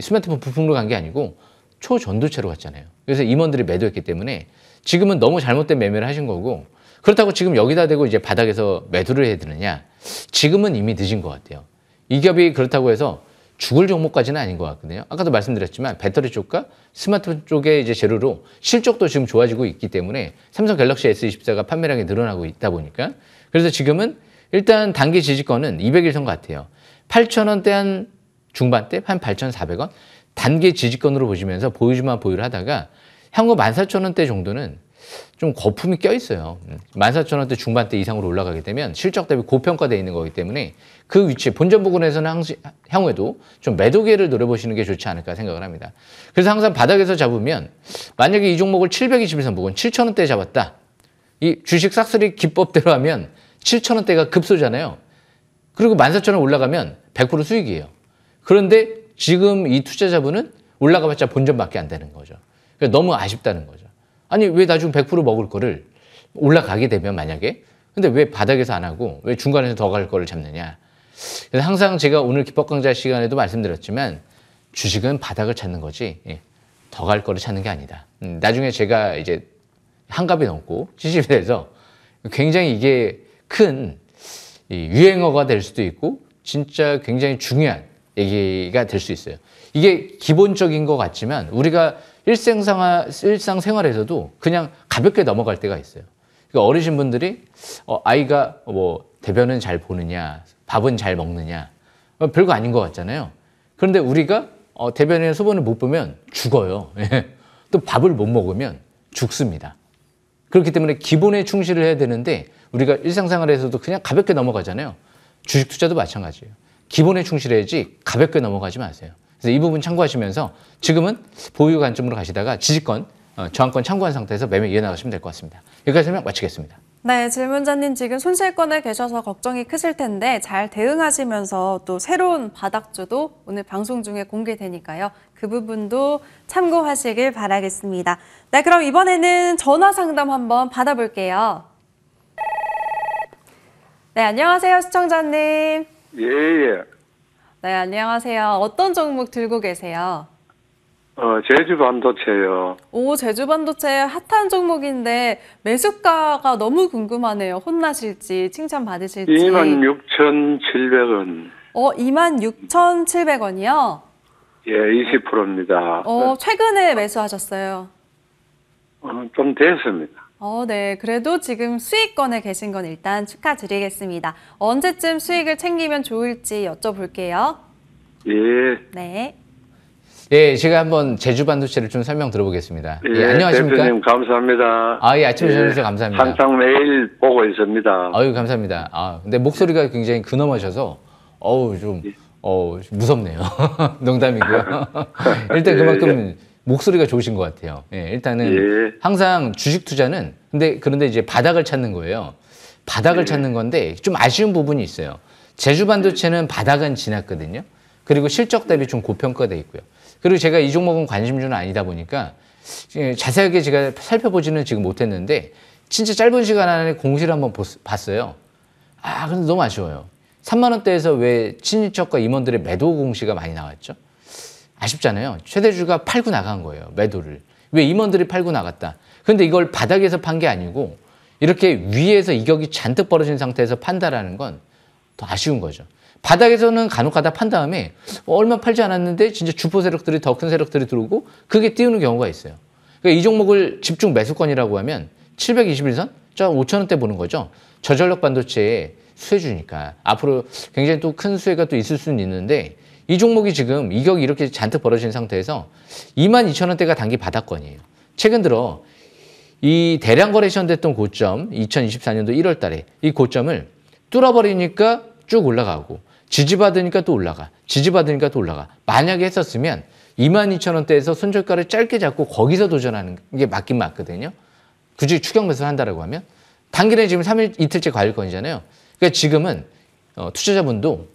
스마트폰 부품으로 간 게 아니고 초전도체로 갔잖아요. 그래서 임원들이 매도했기 때문에 지금은 너무 잘못된 매매를 하신 거고 그렇다고 지금 여기다 대고 이제 바닥에서 매도를 해야 되느냐? 지금은 이미 늦은 것 같아요. 이기이 그렇다고 해서 죽을 종목까지는 아닌 것 같거든요. 아까도 말씀드렸지만 배터리 쪽과 스마트폰 쪽의 이제 재료로 실적도 지금 좋아지고 있기 때문에 삼성 갤럭시 S24가 판매량이 늘어나고 있다 보니까 그래서 지금은 일단 단기 지지권은 200일선 같아요. 8,000원대 한 중반대 한 8,400원 단기 지지권으로 보시면서 보유주만 보유를 하다가 향후 14,000원대 정도는 좀 거품이 껴 있어요. 14,000원대 음, 중반대 이상으로 올라가게 되면 실적 대비 고평가되어 있는 거기 때문에 그 위치, 본전 부근에서는 항시, 향후에도 좀매도계를 노려보시는 게 좋지 않을까 생각을 합니다. 그래서 항상 바닥에서 잡으면 만약에 이 종목을 7 2 1선 부근 7,000원대에 잡았다. 이 주식 싹쓸이 기법대로 하면 7,000원대가 급소잖아요. 그리고 14,000원 올라가면 100% 수익이에요. 그런데 지금 이 투자자분은 올라가봤자 본전밖에 안 되는 거죠. 그러니까 너무 아쉽다는 거죠. 아니 왜 나중 100% 먹을 거를 올라가게 되면 만약에 근데 왜 바닥에서 안 하고 왜 중간에서 더 갈 거를 잡느냐 그래서 항상 제가 오늘 기법 강좌 시간에도 말씀드렸지만 주식은 바닥을 찾는 거지 예. 더갈 거를 찾는 게 아니다 음, 나중에 제가 이제 한갑이 넘고 70이 돼서 굉장히 이게 큰 유행어가 될 수도 있고 진짜 굉장히 중요한 얘기가 될 수 있어요 이게 기본적인 것 같지만 우리가 일생생 일상생활에서도 그냥 가볍게 넘어갈 때가 있어요. 그러니까 어르신 분들이 어, 아이가 뭐 대변은 잘 보느냐, 밥은 잘 먹느냐, 어, 별거 아닌 것 같잖아요. 그런데 우리가 어, 대변의 소변을 못 보면 죽어요. 예. 또 밥을 못 먹으면 죽습니다. 그렇기 때문에 기본에 충실을 해야 되는데 우리가 일상생활에서도 그냥 가볍게 넘어가잖아요. 주식 투자도 마찬가지예요. 기본에 충실해야지 가볍게 넘어가지 마세요. 그래서 이 부분 참고하시면서 지금은 보유 관점으로 가시다가 지지권, 어, 저항권 참고한 상태에서 매매 이어나가시면 될 것 같습니다. 여기까지 설명 마치겠습니다. 네, 질문자님 지금 손실권에 계셔서 걱정이 크실 텐데 잘 대응하시면서 또 새로운 바닥주도 오늘 방송 중에 공개되니까요. 그 부분도 참고하시길 바라겠습니다. 네, 그럼 이번에는 전화 상담 한번 받아볼게요. 네, 안녕하세요, 시청자님. 예, 예. 네, 안녕하세요. 어떤 종목 들고 계세요? 어, 제주 반도체요. 오, 제주 반도체 핫한 종목인데 매수가가 너무 궁금하네요. 혼나실지 칭찬 받으실지. 26,700원. 어, 26,700원이요? 예, 20%입니다. 어, 최근에 매수하셨어요? 어, 좀 됐습니다. 어, 네. 그래도 지금 수익권에 계신 건 일단 축하드리겠습니다. 언제쯤 수익을 챙기면 좋을지 여쭤볼게요. 예. 네. 예, 제가 한번 제주 반도체를 좀 설명 들어보겠습니다. 예, 예 안녕하십니까? 대표님 감사합니다. 아, 예, 아침 에전해 주셔서 예, 감사합니다. 항상 매일 보고 있습니다. 아유, 감사합니다. 아, 근데 목소리가 굉장히 근엄하셔서 어우, 좀 예. 어우, 무섭네요. 농담이고요. 일단 예, 그만큼 예. 목소리가 좋으신 것 같아요. 예, 일단은 예. 항상 주식 투자는 근데 그런데 이제 바닥을 찾는 거예요. 바닥을 예. 찾는 건데 좀 아쉬운 부분이 있어요. 제주 반도체는 바닥은 지났거든요. 그리고 실적 대비 좀 고평가돼 있고요. 그리고 제가 이 종목은 관심주는 아니다 보니까 자세하게 제가 살펴보지는 지금 못했는데 진짜 짧은 시간 안에 공시를 한번 봤어요. 아, 근데 너무 아쉬워요. 3만 원대에서 왜 친인척과 임원들의 매도 공시가 많이 나왔죠? 아쉽잖아요. 최대주가 팔고 나간 거예요. 매도를. 왜 임원들이 팔고 나갔다. 근데 이걸 바닥에서 판 게 아니고 이렇게 위에서 이격이 잔뜩 벌어진 상태에서 판다라는 건 더 아쉬운 거죠. 바닥에서는 간혹 가다 판 다음에 뭐 얼마 팔지 않았는데 진짜 주포 세력들이 더 큰 세력들이 들어오고 그게 띄우는 경우가 있어요. 그러니까 이 종목을 집중 매수권이라고 하면 721선? 저 5천원대 보는 거죠. 저전력 반도체의 수혜주니까 앞으로 굉장히 또 큰 수혜가 또 있을 수는 있는데 이 종목이 지금 이격이 이렇게 잔뜩 벌어진 상태에서 22,000원대가 단기 바닥권이에요. 최근 들어 이 대량 거래 시연됐던 고점 2024년도 1월 달에 이 고점을 뚫어버리니까 쭉 올라가고 지지받으니까 또 올라가 지지받으니까 또 올라가 만약에 했었으면 22,000원대에서 손절가를 짧게 잡고 거기서 도전하는 게 맞긴 맞거든요. 굳이 추격 매수를 한다라고 하면 단기는 지금 3일 이틀째 과일권이잖아요. 그러니까 지금은 어, 투자자분도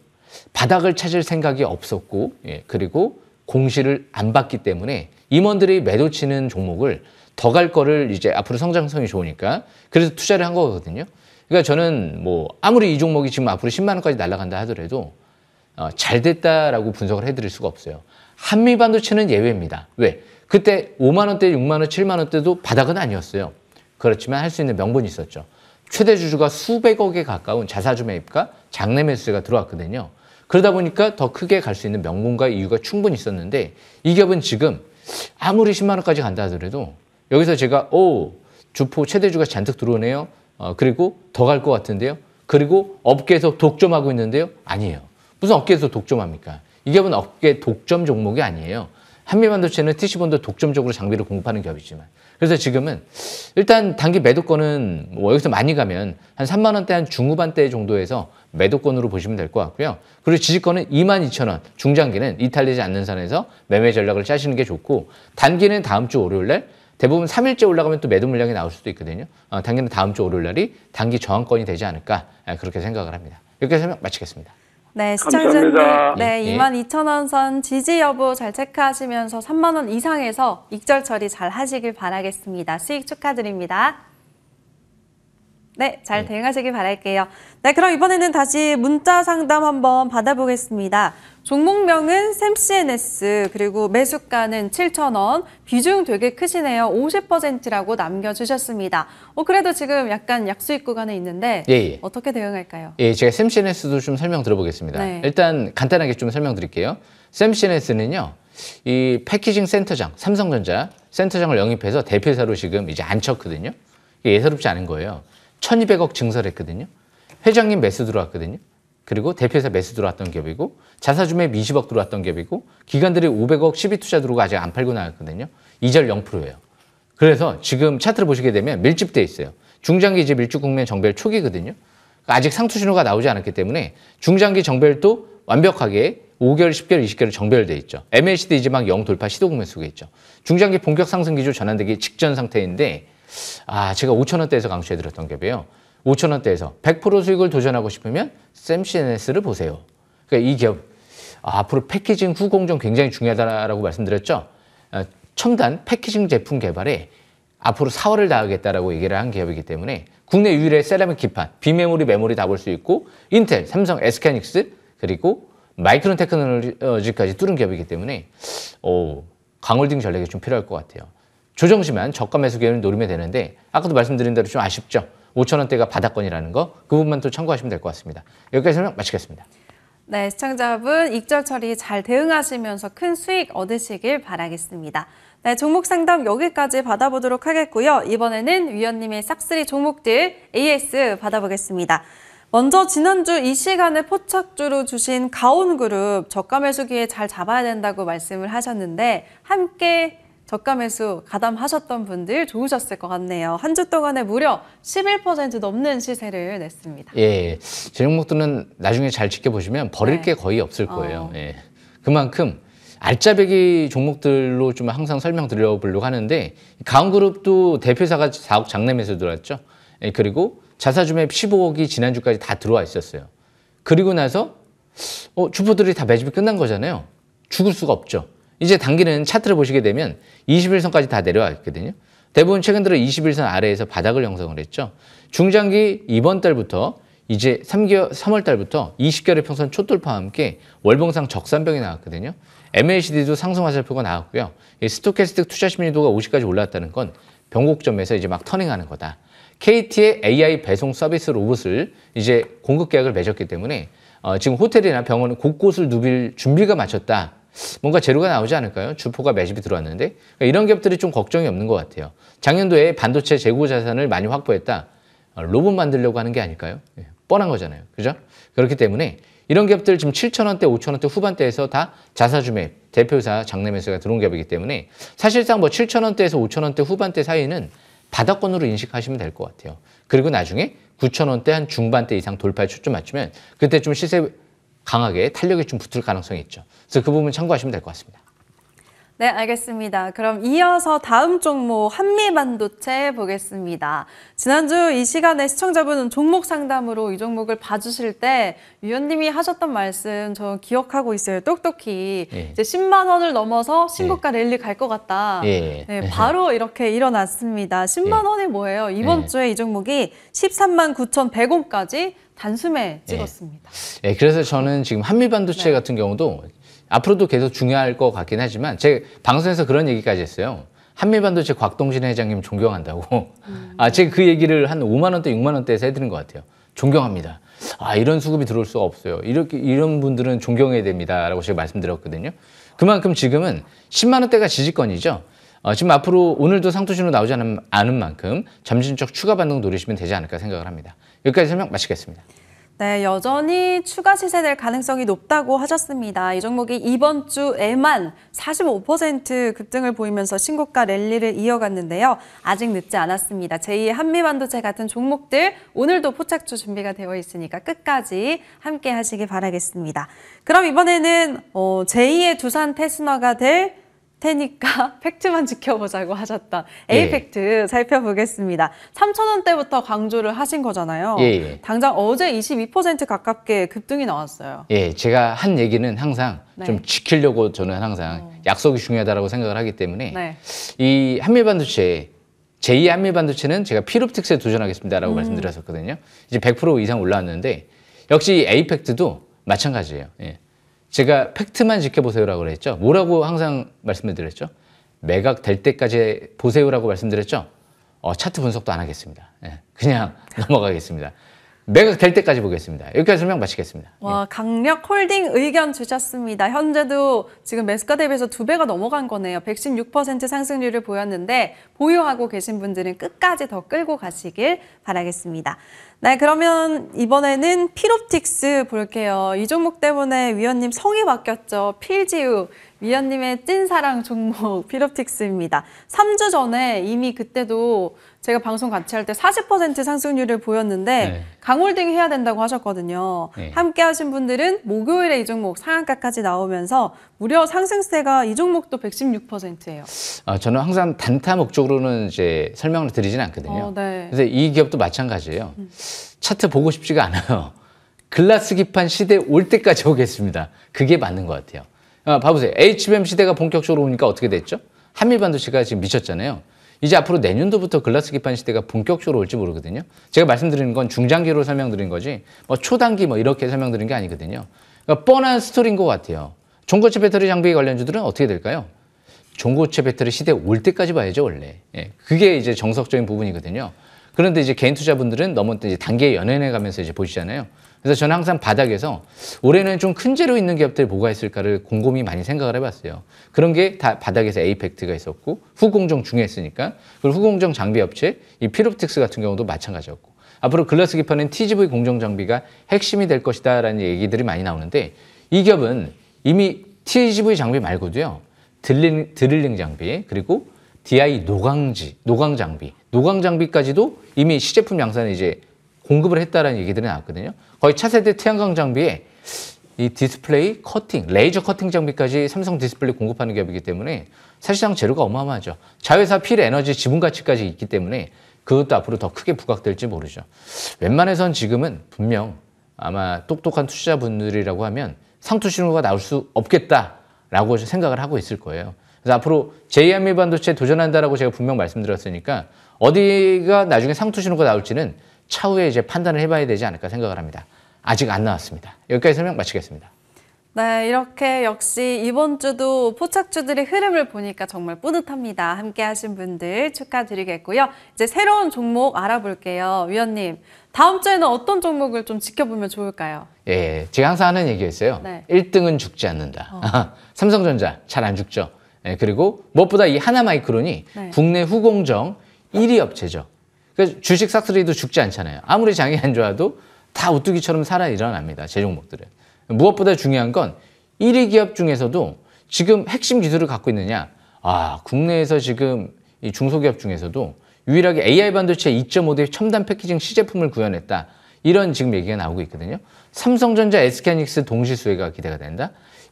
바닥을 찾을 생각이 없었고 예, 그리고 공시를 안 받기 때문에 임원들이 매도 치는 종목을 더 갈 거를 이제 앞으로 성장성이 좋으니까 그래서 투자를 한 거거든요. 그러니까 저는 뭐 아무리 이 종목이 지금 앞으로 10만 원까지 날아간다 하더라도 어, 잘 됐다라고 분석을 해드릴 수가 없어요. 한미반도체는 예외입니다. 왜? 그때 5만 원대, 6만 원, 7만 원대도 바닥은 아니었어요. 그렇지만 할 수 있는 명분이 있었죠. 최대 주주가 수백억에 가까운 자사주 매입과 장내 매수가 들어왔거든요. 그러다 보니까 더 크게 갈 수 있는 명분과 이유가 충분히 있었는데 이 기업은 지금 아무리 10만 원까지 간다 하더라도 여기서 제가 오 주포 최대주가 잔뜩 들어오네요. 어, 그리고 더 갈 것 같은데요. 그리고 업계에서 독점하고 있는데요. 아니에요. 무슨 업계에서 독점합니까? 이 기업은 업계 독점 종목이 아니에요. 한미반도체는 TC본도 독점적으로 장비를 공급하는 기업이지만 그래서 지금은 일단 단기 매도권은 뭐 여기서 많이 가면 한 3만 원대 한 중후반대 정도에서 매도권으로 보시면 될 것 같고요. 그리고 지지권은 22,000원, 중장기는 이탈되지 않는 선에서 매매 전략을 짜시는 게 좋고 단기는 다음 주 월요일 날 대부분 3일째 올라가면 또 매도 물량이 나올 수도 있거든요. 어, 단기는 다음 주 월요일 날이 단기 저항권이 되지 않을까 그렇게 생각을 합니다. 이렇게 설명 마치겠습니다. 네, 시청자님. 네, 예. 22,000원 예. 선 지지 여부 잘 체크하시면서 3만 원 이상에서 익절 처리 잘 하시길 바라겠습니다. 수익 축하드립니다. 네, 잘 네. 대응하시길 바랄게요. 네, 그럼 이번에는 다시 문자 상담 한번 받아보겠습니다. 종목명은 샘CNS, 그리고 매수가는 7,000원, 비중 되게 크시네요. 50%라고 남겨주셨습니다. 어, 그래도 지금 약간 약수입 구간에 있는데 예, 예. 어떻게 대응할까요? 예, 제가 샘CNS도 좀 설명 들어보겠습니다. 네. 일단 간단하게 좀 설명드릴게요. 샘CNS는요, 이 패키징 센터장, 삼성전자 센터장을 영입해서 대표사로 지금 이제 앉혔거든요 예사롭지 않은 거예요. 1200억 증설했거든요. 회장님 매수 들어왔거든요. 그리고 대표회사 매수 들어왔던 기업이고자사주매 20억 들어왔던 기업이고 기관들이 500억 1 2투자 들어오고 아직 안 팔고 나왔거든요. 2절 0%예요. 그래서 지금 차트를 보시게 되면 밀집돼 있어요. 중장기 이제 밀집 국면 정배 초기거든요. 그러니까 아직 상투 신호가 나오지 않았기 때문에 중장기 정배도 완벽하게 5개월, 10개월, 20개월 정배열돼 있죠. MACD 이제 막 0 돌파 시도 국면 속에 있죠. 중장기 본격 상승 기조 전환되기 직전 상태인데 아, 제가 5천원대에서 강추해드렸던 갭이에요. 5천원대에서 100% 수익을 도전하고 싶으면 샘시네스를 보세요. 그러니까 이 기업, 아, 앞으로 패키징 후 공정 굉장히 중요하다라고 말씀드렸죠. 아, 첨단 패키징 제품 개발에 앞으로 사활을 다하겠다라고 얘기를 한 기업이기 때문에 국내 유일의 세라믹 기판, 비메모리 메모리 다 볼 수 있고 인텔, 삼성, 에스케닉스 그리고 마이크론 테크놀로지까지 뚫은 기업이기 때문에 오, 강홀딩 전략이 좀 필요할 것 같아요. 조정시만 저가 매수 기회를 노리면 되는데 아까도 말씀드린 대로 좀 아쉽죠. 5천원대가 바닥권이라는 거 그 부분만 또 참고하시면 될 것 같습니다. 여기까지 설명 마치겠습니다. 네, 시청자분 익절 처리 잘 대응하시면서 큰 수익 얻으시길 바라겠습니다. 네, 종목 상담 여기까지 받아보도록 하겠고요. 이번에는 위원님의 싹쓸이 종목들 AS 받아보겠습니다. 먼저 지난주 이 시간에 포착주로 주신 가온그룹 저가 매수기에 잘 잡아야 된다고 말씀을 하셨는데 함께 저가 매수 가담하셨던 분들 좋으셨을 것 같네요. 한 주 동안에 무려 11% 넘는 시세를 냈습니다. 예, 예. 제 종목들은 나중에 잘 지켜보시면 버릴 네. 게 거의 없을 거예요. 어. 예, 그만큼 알짜배기 종목들로 좀 항상 설명드려보려고 하는데 가온그룹도 대표사가 4억 장내매수 들어왔죠. 예, 그리고 자사주맵 15억이 지난주까지 다 들어와 있었어요. 그리고 나서 어, 주포들이 다 매집이 끝난 거잖아요. 죽을 수가 없죠. 이제 단기는 차트를 보시게 되면 21선까지 다 내려와 있거든요. 대부분 최근 들어 21선 아래에서 바닥을 형성을 했죠. 중장기 이번 달부터 이제 3개월, 3월 달부터 20개월의 평선 초돌파와 함께 월봉상 적산병이 나왔거든요. MACD도 상승 화살표가 나왔고요. 스토캐스틱 투자 심리도가 50까지 올라왔다는 건 변곡점에서 이제 막 터닝하는 거다. KT의 AI 배송 서비스 로봇을 이제 공급 계약을 맺었기 때문에 어, 지금 호텔이나 병원 곳곳을 누빌 준비가 마쳤다. 뭔가 재료가 나오지 않을까요? 주포가 매집이 들어왔는데 그러니까 이런 기업들이 좀 걱정이 없는 것 같아요. 작년도에 반도체 재고 자산을 많이 확보했다. 어, 로봇 만들려고 하는 게 아닐까요? 예, 뻔한 거잖아요. 그죠? 그렇기 때문에 이런 기업들 지금 7천원대 5천원대 후반대에서 다 자사주매, 대표사, 장내매수가 들어온 기업이기 때문에 사실상 뭐 7천원대에서 5천원대 후반대 사이는 바닥권으로 인식하시면 될 것 같아요. 그리고 나중에 9천원대 한 중반대 이상 돌파에 초점 맞추면 그때 좀 시세 강하게 탄력이 좀 붙을 가능성이 있죠. 그래서 그 부분 참고하시면 될 것 같습니다. 네, 알겠습니다. 그럼 이어서 다음 종목 한미반도체 보겠습니다. 지난주 이 시간에 시청자분은 종목 상담으로 이 종목을 봐주실 때 위원님이 하셨던 말씀 저 기억하고 있어요. 똑똑히 예. 이제 10만 원을 넘어서 신고가 예. 랠리 갈 것 같다. 예. 네, 바로 이렇게 일어났습니다. 10만 예. 원이 뭐예요? 이번 예. 주에 이 종목이 13만 9,100원까지 단숨에 예. 찍었습니다. 예, 네. 그래서 저는 지금 한미반도체 네. 같은 경우도 앞으로도 계속 중요할 것 같긴 하지만 제 방송에서 그런 얘기까지 했어요. 한미반도체 곽동신 회장님 존경한다고. 음. 아, 제가 그 얘기를 한 5만 원대, 6만 원대에서 해드린 것 같아요. 존경합니다. 아, 이런 수급이 들어올 수가 없어요. 이렇게 이런 분들은 존경해야 됩니다라고 제가 말씀드렸거든요. 그만큼 지금은 10만 원대가 지지권이죠. 어, 지금 앞으로 오늘도 상투신로 나오지 않은, 않은 만큼 점진적 추가 반등 노리시면 되지 않을까 생각을 합니다. 여기까지 설명 마치겠습니다. 네, 여전히 추가 시세될 가능성이 높다고 하셨습니다. 이 종목이 이번 주에만 45% 급등을 보이면서 신고가 랠리를 이어갔는데요. 아직 늦지 않았습니다. 제2의 한미반도체 같은 종목들 오늘도 포착주 준비가 되어 있으니까 끝까지 함께 하시기 바라겠습니다. 그럼 이번에는 어, 제2의 두산 테스너가 될 테니까 팩트만 지켜보자고 하셨던 A 예. 팩트 살펴보겠습니다. 3,000원대부터 강조를 하신 거잖아요. 예, 예. 당장 어제 22% 가깝게 급등이 나왔어요. 예, 제가 한 얘기는 항상 네. 좀 지키려고 저는 항상 어. 약속이 중요하다고 생각을 하기 때문에 네. 이한미반도체 제2 한미반도체는 제가 피롭틱스에 도전하겠습니다라고 음. 말씀드렸었거든요. 이제 100% 이상 올라왔는데 역시 A 팩트도 마찬가지예요. 예. 제가 팩트만 지켜보세요라고 그랬죠. 뭐라고 항상 말씀드렸죠? 을 매각될 때까지 보세요라고 말씀드렸죠. 어, 차트 분석도 안 하겠습니다. 예, 그냥 넘어가겠습니다. 매각될 때까지 보겠습니다. 여기까지 설명 마치겠습니다. 와, 예. 강력 홀딩 의견 주셨습니다. 현재도 지금 매수가 대비해서 두 배가 넘어간 거네요. 116% 상승률을 보였는데 보유하고 계신 분들은 끝까지 더 끌고 가시길 바라겠습니다. 네, 그러면 이번에는 피롭틱스 볼게요. 이 종목 때문에 위원님 성이 바뀌었죠. 필지우 위원님의 찐사랑 종목 피롭틱스입니다. 3주 전에 이미 그때도 제가 방송 같이 할 때 40% 상승률을 보였는데 네. 강홀딩 해야 된다고 하셨거든요. 네. 함께 하신 분들은 목요일에 이 종목 상한가까지 나오면서 무려 상승세가 이 종목도 116%예요. 아, 저는 항상 단타 목적으로는 이제 설명을 드리진 않거든요. 어, 네. 이 기업도 마찬가지예요. 음. 차트 보고 싶지가 않아요. 글라스 기판 시대 올 때까지 오겠습니다. 그게 맞는 것 같아요. 아, 봐보세요. HBM 시대가 본격적으로 오니까 어떻게 됐죠? 한미 반도체가 지금 미쳤잖아요. 이제 앞으로 내년도부터 글라스 기판 시대가 본격적으로 올지 모르거든요. 제가 말씀드리는 건 중장기로 설명드린 거지 뭐 초단기 뭐 이렇게 설명드린 게 아니거든요. 그러니까 뻔한 스토리인 것 같아요. 종고체 배터리 장비 관련주들은 어떻게 될까요? 종고체 배터리 시대 올 때까지 봐야죠 원래. 예, 그게 이제 정석적인 부분이거든요. 그런데 이제 개인 투자분들은 너무 이제 단계 연연해 가면서 이제 보시잖아요. 그래서 저는 항상 바닥에서 올해는 좀 큰 재료 있는 기업들 뭐가 있을까를 곰곰이 많이 생각을 해봤어요. 그런 게 다 바닥에서 에이펙트가 있었고 후공정 중에 했으니까 그리고 후공정 장비 업체 이 피롭틱스 같은 경우도 마찬가지였고 앞으로 글라스 기판은 TGV 공정 장비가 핵심이 될 것이다라는 얘기들이 많이 나오는데 이 기업은 이미 TGV 장비 말고도요 드릴링, 드릴링 장비 그리고 DI 노광지 노광 장비 노광 장비까지도 이미 시제품 양산에 이제 공급을 했다라는 얘기들이 나왔거든요. 거의 차세대 태양광 장비에 이 디스플레이 커팅, 레이저 커팅 장비까지 삼성 디스플레이 공급하는 기업이기 때문에 사실상 재료가 어마어마하죠. 자회사 필 에너지 지분 가치까지 있기 때문에 그것도 앞으로 더 크게 부각될지 모르죠. 웬만해선 지금은 분명 아마 똑똑한 투자분들이라고 하면 상투 신호가 나올 수 없겠다라고 생각을 하고 있을 거예요. 그래서 앞으로 제2한미 반도체에 도전한다라고 제가 분명 말씀드렸으니까 어디가 나중에 상투 신호가 나올지는 차후에 이제 판단을 해봐야 되지 않을까 생각을 합니다. 아직 안 나왔습니다. 여기까지 설명 마치겠습니다. 네, 이렇게 역시 이번 주도 포착주들의 흐름을 보니까 정말 뿌듯합니다. 함께 하신 분들 축하드리겠고요. 이제 새로운 종목 알아볼게요. 위원님, 다음 주에는 어떤 종목을 좀 지켜보면 좋을까요? 예, 제가 항상 하는 얘기였어요. 네. 1등은 죽지 않는다. 어. 삼성전자 잘 안 죽죠. 예, 그리고 무엇보다 이 하나마이크론이 네. 국내 후공정 1위 업체죠. 그러니까 주식 싹쓸이도 죽지 않잖아요. 아무리 장이 안 좋아도 다 오뚜기처럼 살아 일어납니다. 제 종목들은. 무엇보다 중요한 건 1위 기업 중에서도 지금 핵심 기술을 갖고 있느냐. 아, 국내에서 지금 이 중소기업 중에서도 유일하게 AI 반도체 2.5대 첨단 패키징 시제품을 구현했다. 이런 지금 얘기가 나오고 있거든요. 삼성전자, SK하이닉스 동시 수혜가 기대가 된다.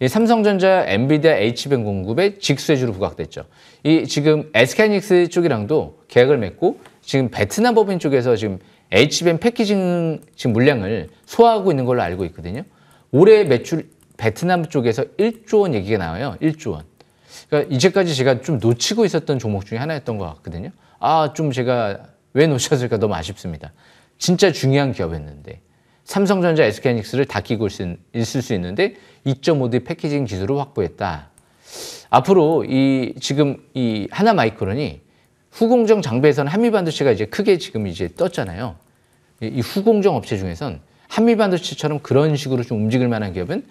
삼성전자, 엔비디아, H뱅 공급의 직수혜주로 부각됐죠. 이 지금 s k 닉스 쪽이랑도 계약을 맺고 지금 베트남 법인 쪽에서 지금 H뱅 패키징 지금 물량을 소화하고 있는 걸로 알고 있거든요. 올해 매출 베트남 쪽에서 1조 원 얘기가 나와요. 1조 원. 그러니까 이제까지 제가 좀 놓치고 있었던 종목 중에 하나였던 것 같거든요. 아, 좀 제가 왜 놓쳤을까 너무 아쉽습니다. 진짜 중요한 기업이었는데 삼성전자 s k 하닉스를다 끼고 있을 수 있는데 2.5D 패키징 기술을 확보했다. 앞으로 이 지금 이 하나 마이크론이 후공정 장비에서는 한미 반도체가 이제 크게 지금 이제 떴잖아요. 이 후공정 업체 중에선 한미 반도체처럼 그런 식으로 좀 움직일 만한 기업은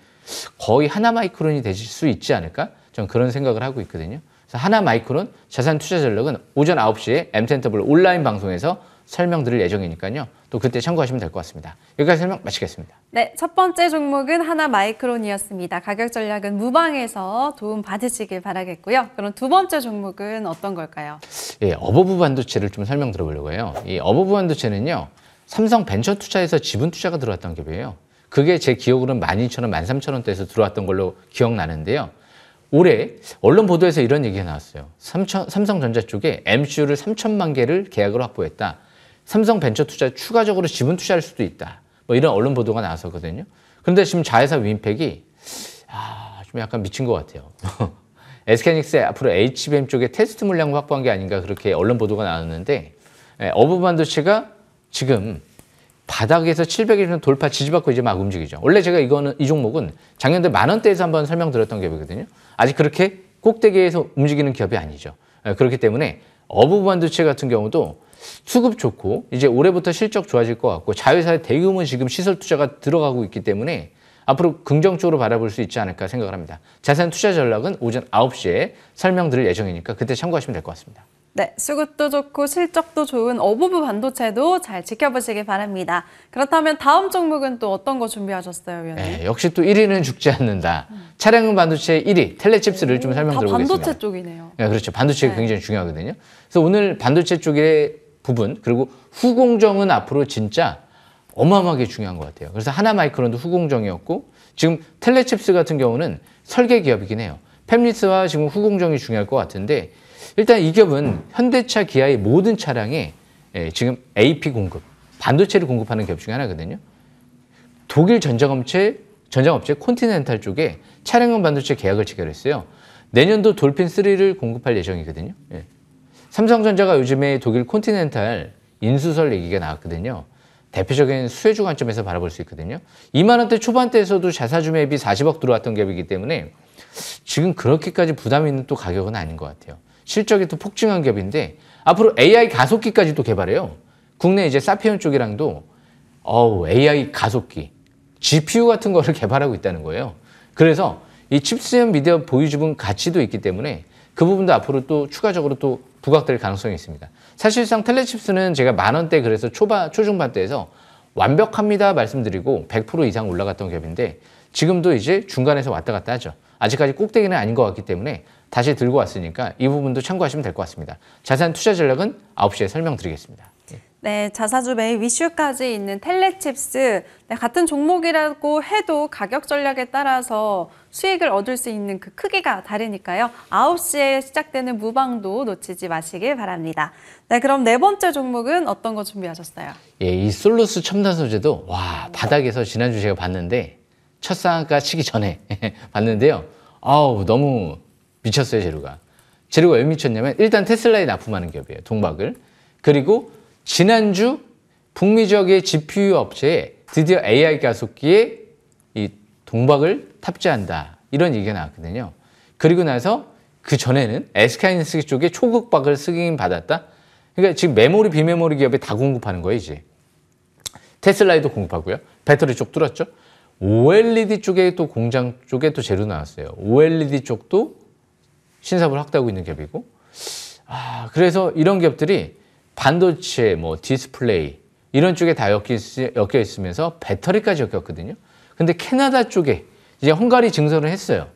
거의 하나 마이크론이 될 수 있지 않을까? 전 그런 생각을 하고 있거든요. 그래서 하나 마이크론 자산 투자 전략은 오전 9시에 엠센터블 온라인 방송에서 설명드릴 예정이니까요. 또 그때 참고하시면 될 것 같습니다. 여기까지 설명 마치겠습니다. 네, 첫 번째 종목은 하나 마이크론이었습니다. 가격 전략은 무방해서 도움 받으시길 바라겠고요. 그럼 두 번째 종목은 어떤 걸까요? 예, 어버브 반도체를 좀 설명 들어보려고 해요. 이 어버브 반도체는요. 삼성 벤처 투자에서 지분 투자가 들어왔던 기업이에요. 그게 제 기억으로는 12,000원, 13,000원대에서 들어왔던 걸로 기억나는데요. 올해 언론 보도에서 이런 얘기가 나왔어요. 삼천, 삼성전자 쪽에 MCU를 3천만 개를 계약으로 확보했다. 삼성 벤처 투자 에 추가적으로 지분 투자할 수도 있다. 뭐 이런 언론 보도가 나왔었거든요. 그런데 지금 자회사 윈팩이 아, 좀 약간 미친 것 같아요. SK닉스에 앞으로 HBM 쪽에 테스트 물량 확보한 게 아닌가 그렇게 언론 보도가 나왔는데 예, 어부반도체가 지금 바닥에서 700일 돌파 지지받고 이제 막 움직이죠. 원래 제가 이거는 이 종목은 작년에 만 원대에서 한번 설명드렸던 기업이거든요. 아직 그렇게 꼭대기에서 움직이는 기업이 아니죠. 예, 그렇기 때문에 어부반도체 같은 경우도 수급 좋고 이제 올해부터 실적 좋아질 것 같고 자회사의 대규모 지금 시설 투자가 들어가고 있기 때문에 앞으로 긍정적으로 바라볼 수 있지 않을까 생각을 합니다. 자세한 투자 전략은 오전 9시에 설명드릴 예정이니까 그때 참고하시면 될 것 같습니다. 네, 수급도 좋고 실적도 좋은 어부부 반도체도 잘 지켜보시길 바랍니다. 그렇다면 다음 종목은 또 어떤 거 준비하셨어요, 위원님? 네, 역시 또 1위는 죽지 않는다. 음. 차량은 반도체 1위, 텔레칩스를 오, 좀 설명드리겠습니다. 반도체 쪽이네요. 네, 그렇죠. 반도체가 네. 굉장히 중요하거든요. 그래서 오늘 반도체 쪽에 부분 그리고 후공정은 앞으로 진짜 어마어마하게 중요한 것 같아요. 그래서 하나 마이크론도 후공정이었고 지금 텔레칩스 같은 경우는 설계 기업이긴 해요. 펩리스와 지금 후공정이 중요할 것 같은데 일단 이 기업은 현대차 기아의 모든 차량에 예, 지금 AP 공급, 반도체를 공급하는 기업 중에 하나거든요. 독일 전자검체, 전자업체 콘티넨탈 쪽에 차량용 반도체 계약을 체결했어요. 내년도 돌핀3를 공급할 예정이거든요. 예. 삼성전자가 요즘에 독일 콘티넨탈 인수설 얘기가 나왔거든요. 대표적인 수혜주 관점에서 바라볼 수 있거든요. 2만 원대 초반대에서도 자사주 매입이 40억 들어왔던 기업이기 때문에 지금 그렇게까지 부담 있는 또 가격은 아닌 것 같아요. 실적이 또 폭증한 기업인데 앞으로 AI 가속기까지 또 개발해요. 국내 이제 사피온 쪽이랑도 어우 AI 가속기, GPU 같은 거를 개발하고 있다는 거예요. 그래서 이 칩스연 미디어 보유주분 가치도 있기 때문에 그 부분도 앞으로 또 추가적으로 또 부각될 가능성이 있습니다. 사실상 텔레칩스는 제가 만 원대 그래서 초반 초중반대에서 완벽합니다 말씀드리고 100% 이상 올라갔던 갭인데 지금도 이제 중간에서 왔다 갔다 하죠. 아직까지 꼭대기는 아닌 것 같기 때문에 다시 들고 왔으니까 이 부분도 참고하시면 될 것 같습니다. 자산 투자 전략은 9시에 설명드리겠습니다. 네, 자사주매의 위슈까지 있는 텔레칩스. 네, 같은 종목이라고 해도 가격 전략에 따라서 수익을 얻을 수 있는 그 크기가 다르니까요. 9시에 시작되는 무방도 놓치지 마시길 바랍니다. 네, 그럼 네 번째 종목은 어떤 거 준비하셨어요? 예, 이 솔루스 첨단 소재도 와, 바닥에서 지난주 제가 봤는데 첫상가 치기 전에 봤는데요. 아우, 너무 미쳤어요, 재료가. 재료가 왜 미쳤냐면 일단 테슬라에 납품하는 기업이에요, 동박을. 그리고 지난주 북미 지역의 GPU 업체에 드디어 AI 가속기에 이 동박을 탑재한다. 이런 얘기가 나왔거든요. 그리고 나서 그 전에는 SK하이닉스 쪽에 초극박을 승인 받았다. 그러니까 지금 메모리 비메모리 기업에 다 공급하는 거예요, 이제. 테슬라에도 공급하고요. 배터리 쪽 뚫었죠. OLED 쪽에 또 공장 쪽에 또 재료 나왔어요. OLED 쪽도 신사업을 확대하고 있는 기업이고. 아, 그래서 이런 기업들이 반도체, 뭐 디스플레이 이런 쪽에 다 엮여, 있으면서 배터리까지 엮였거든요. 근데 캐나다 쪽에 이제 헝가리 증설을 했어요.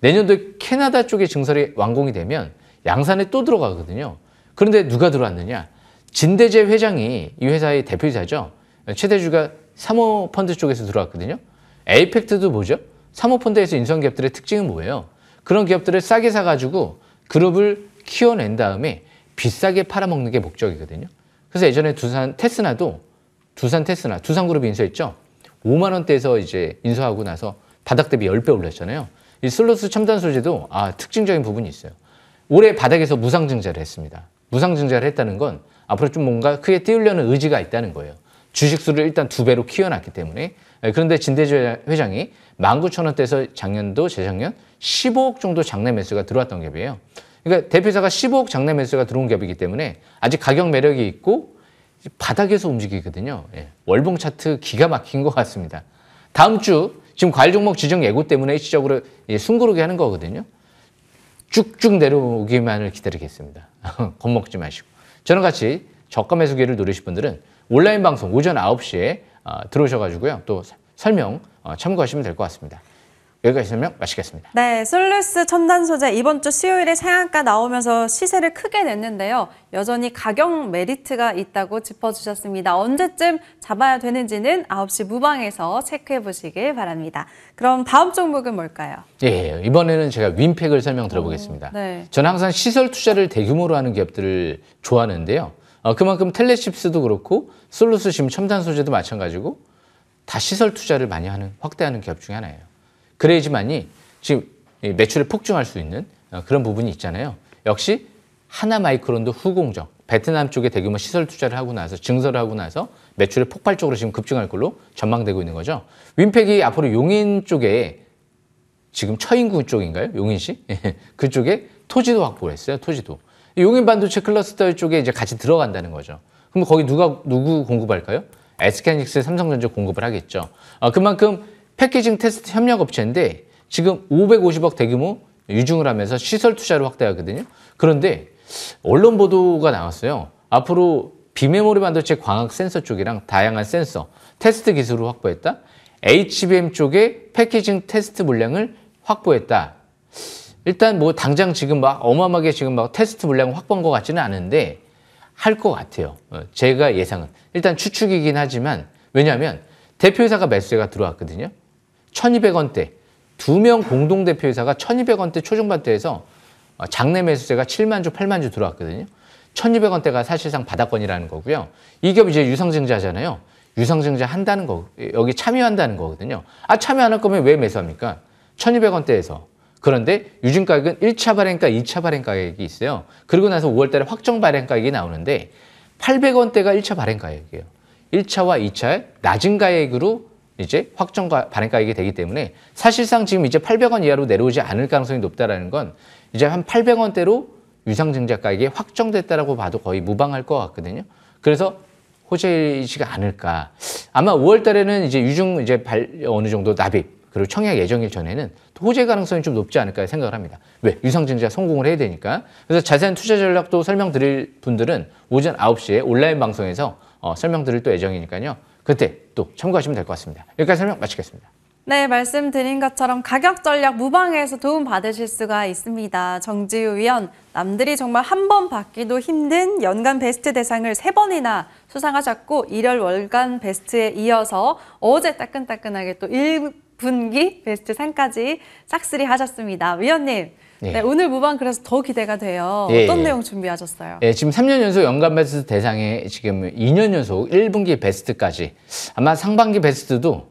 내년도 에 캐나다 쪽에 증설이 완공이 되면 양산에 또 들어가거든요. 그런데 누가 들어왔느냐? 진대재 회장이 이 회사의 대표이사죠. 최대주가 사모펀드 쪽에서 들어왔거든요. 에이펙트도 뭐죠? 사모펀드에서 인수한 기업들의 특징은 뭐예요? 그런 기업들을 싸게 사가지고 그룹을 키워낸 다음에 비싸게 팔아먹는 게 목적이거든요. 그래서 예전에 두산 테스나도 두산 테스나, 두산그룹이 인수했죠. 5만 원대에서 이제 인수하고 나서 바닥 대비 10배 올랐잖아요. 이 슬로스 첨단 소재도 아, 특징적인 부분이 있어요. 올해 바닥에서 무상증자를 했습니다. 무상증자를 했다는 건 앞으로 좀 뭔가 크게 띄우려는 의지가 있다는 거예요. 주식수를 일단 두 배로 키워놨기 때문에 예, 그런데 진대주 회장이 19,000원대에서 작년도 재작년 15억 정도 장내 매수가 들어왔던 게 비해요. 그러니까 대표자가 15억 장내 매수가 들어온 기업이기 때문에 아직 가격 매력이 있고 바닥에서 움직이거든요. 예. 월봉 차트 기가 막힌 것 같습니다. 다음 주 지금 과일 종목 지정 예고 때문에 일시적으로 예, 숨고르게 하는 거거든요. 쭉쭉 내려오기만을 기다리겠습니다. 겁먹지 마시고. 저는 같이 저가 매수기를 노리실 분들은 온라인 방송 오전 9시에 어, 들어오셔가지고요. 또 설명 어, 참고하시면 될 것 같습니다. 여기까지 설명 마치겠습니다. 네, 솔루스 첨단 소재 이번 주 수요일에 상한가 나오면서 시세를 크게 냈는데요. 여전히 가격 메리트가 있다고 짚어주셨습니다. 언제쯤 잡아야 되는지는 9시 무방에서 체크해 보시길 바랍니다. 그럼 다음 종목은 뭘까요? 예, 이번에는 제가 윈팩을 설명 들어보겠습니다. 오, 어, 네. 저는 항상 시설 투자를 대규모로 하는 기업들을 좋아하는데요. 어, 그만큼 텔레칩스도 그렇고 솔루스 지금 첨단 소재도 마찬가지고 다 시설 투자를 많이 하는 확대하는 기업 중에 하나예요. 그래야지만이 지금 매출을 폭증할 수 있는 어, 그런 부분이 있잖아요. 역시 하나 마이크론도 후공정, 베트남 쪽에 대규모 시설 투자를 하고 나서 증설을 하고 나서 매출이 폭발적으로 지금 급증할 걸로 전망되고 있는 거죠. 윈팩이 앞으로 용인 쪽에 지금 처인구 쪽인가요? 용인시? 그쪽에 토지도 확보를 했어요. 토지도. 용인 반도체 클러스터 쪽에 이제 같이 들어간다는 거죠. 그럼 거기 누가 누구 공급할까요? SK하이닉스, 삼성전자 공급을 하겠죠. 어, 그만큼 패키징 테스트 협력업체인데 지금 550억 대규모 유증을 하면서 시설 투자를 확대하거든요. 그런데 언론 보도가 나왔어요. 앞으로 비메모리 반도체 광학 센서 쪽이랑 다양한 센서, 테스트 기술을 확보했다. HBM 쪽에 패키징 테스트 물량을 확보했다. 일단 뭐 당장 지금 막 어마어마하게 지금 막 테스트 물량을 확보한 것 같지는 않은데 할 것 같아요. 어, 제가 예상은. 일단 추측이긴 하지만 왜냐하면 대표이사가 매수세가 들어왔거든요. 1200원대 두 명 공동 대표이사가 1200원대 초중반대에서 어, 장내 매수세가 7만 주, 8만 주 들어왔거든요. 1200원대가 사실상 바닥권이라는 거고요. 이기 이제 유상증자잖아요. 유상증자 한다는 거, 여기 참여한다는 거거든요. 아, 참여 안 할 거면 왜 매수합니까? 1200원대에서. 그런데 유진 가격은 1차 발행 가, 2차 발행 가격이 있어요. 그리고 나서 5월 달에 확정 발행 가격이 나오는데 800원대가 1차 발행 가격이에요. 1차와 2차의 낮은 가액으로 이제 확정 발행 가격이 되기 때문에 사실상 지금 이제 800원 이하로 내려오지 않을 가능성이 높다라는 건 이제 한 800원대로 유상증자 가격이 확정됐다라고 봐도 거의 무방할 것 같거든요. 그래서 호재이지가 않을까. 아마 5월 달에는 이제 유중 이제 발, 어느 정도 납입 그리고 청약 예정일 전에는 호재 가능성이 좀 높지 않을까 생각을 합니다. 왜? 유상증자 성공을 해야 되니까. 그래서 자세한 투자 전략도 설명드릴 분들은 오전 9시에 온라인 방송에서 어, 설명드릴 또 예정이니까요. 그때 또 참고하시면 될 것 같습니다. 여기까지 설명 마치겠습니다. 네, 말씀드린 것처럼 가격 전략 무방해에서 도움 받으실 수가 있습니다. 정지우 위원, 남들이 정말 한 번 받기도 힘든 연간 베스트 대상을 세 번이나 수상하셨고 일월 월간 베스트에 이어서 어제 따끈따끈하게 또 1분기 베스트 상까지 싹쓸이 하셨습니다. 위원님, 네. 네, 오늘 무반 그래서 더 기대가 돼요. 예, 어떤 예. 내용 준비하셨어요? 예, 지금 3년 연속 연간 베스트 대상에 지금 2년 연속 1분기 베스트까지 아마 상반기 베스트도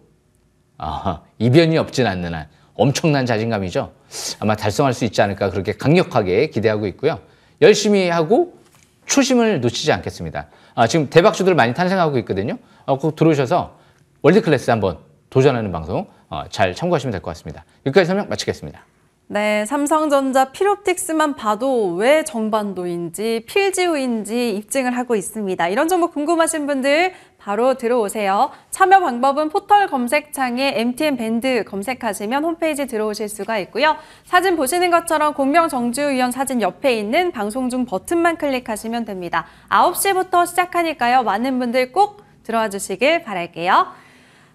아, 이변이 없진 않는 한 엄청난 자신감이죠. 아마 달성할 수 있지 않을까 그렇게 강력하게 기대하고 있고요. 열심히 하고 초심을 놓치지 않겠습니다. 아, 지금 대박주들 많이 탄생하고 있거든요. 어, 꼭 들어오셔서 월드클래스 한번 도전하는 방송 어, 잘 참고하시면 될 것 같습니다. 여기까지 설명 마치겠습니다. 네, 삼성전자 필옵틱스만 봐도 왜 정반도인지 필지우인지 입증을 하고 있습니다. 이런 정보 궁금하신 분들 바로 들어오세요. 참여 방법은 포털 검색창에 MTN 밴드 검색하시면 홈페이지 들어오실 수가 있고요. 사진 보시는 것처럼 공명 정주위원 사진 옆에 있는 방송 중 버튼만 클릭하시면 됩니다. 9시부터 시작하니까요. 많은 분들 꼭 들어와 주시길 바랄게요.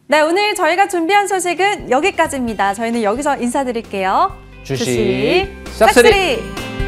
네, 오늘 저희가 준비한 소식은 여기까지입니다. 저희는 여기서 인사드릴게요. 주식, 주식 싹쓸이. 싹쓸이.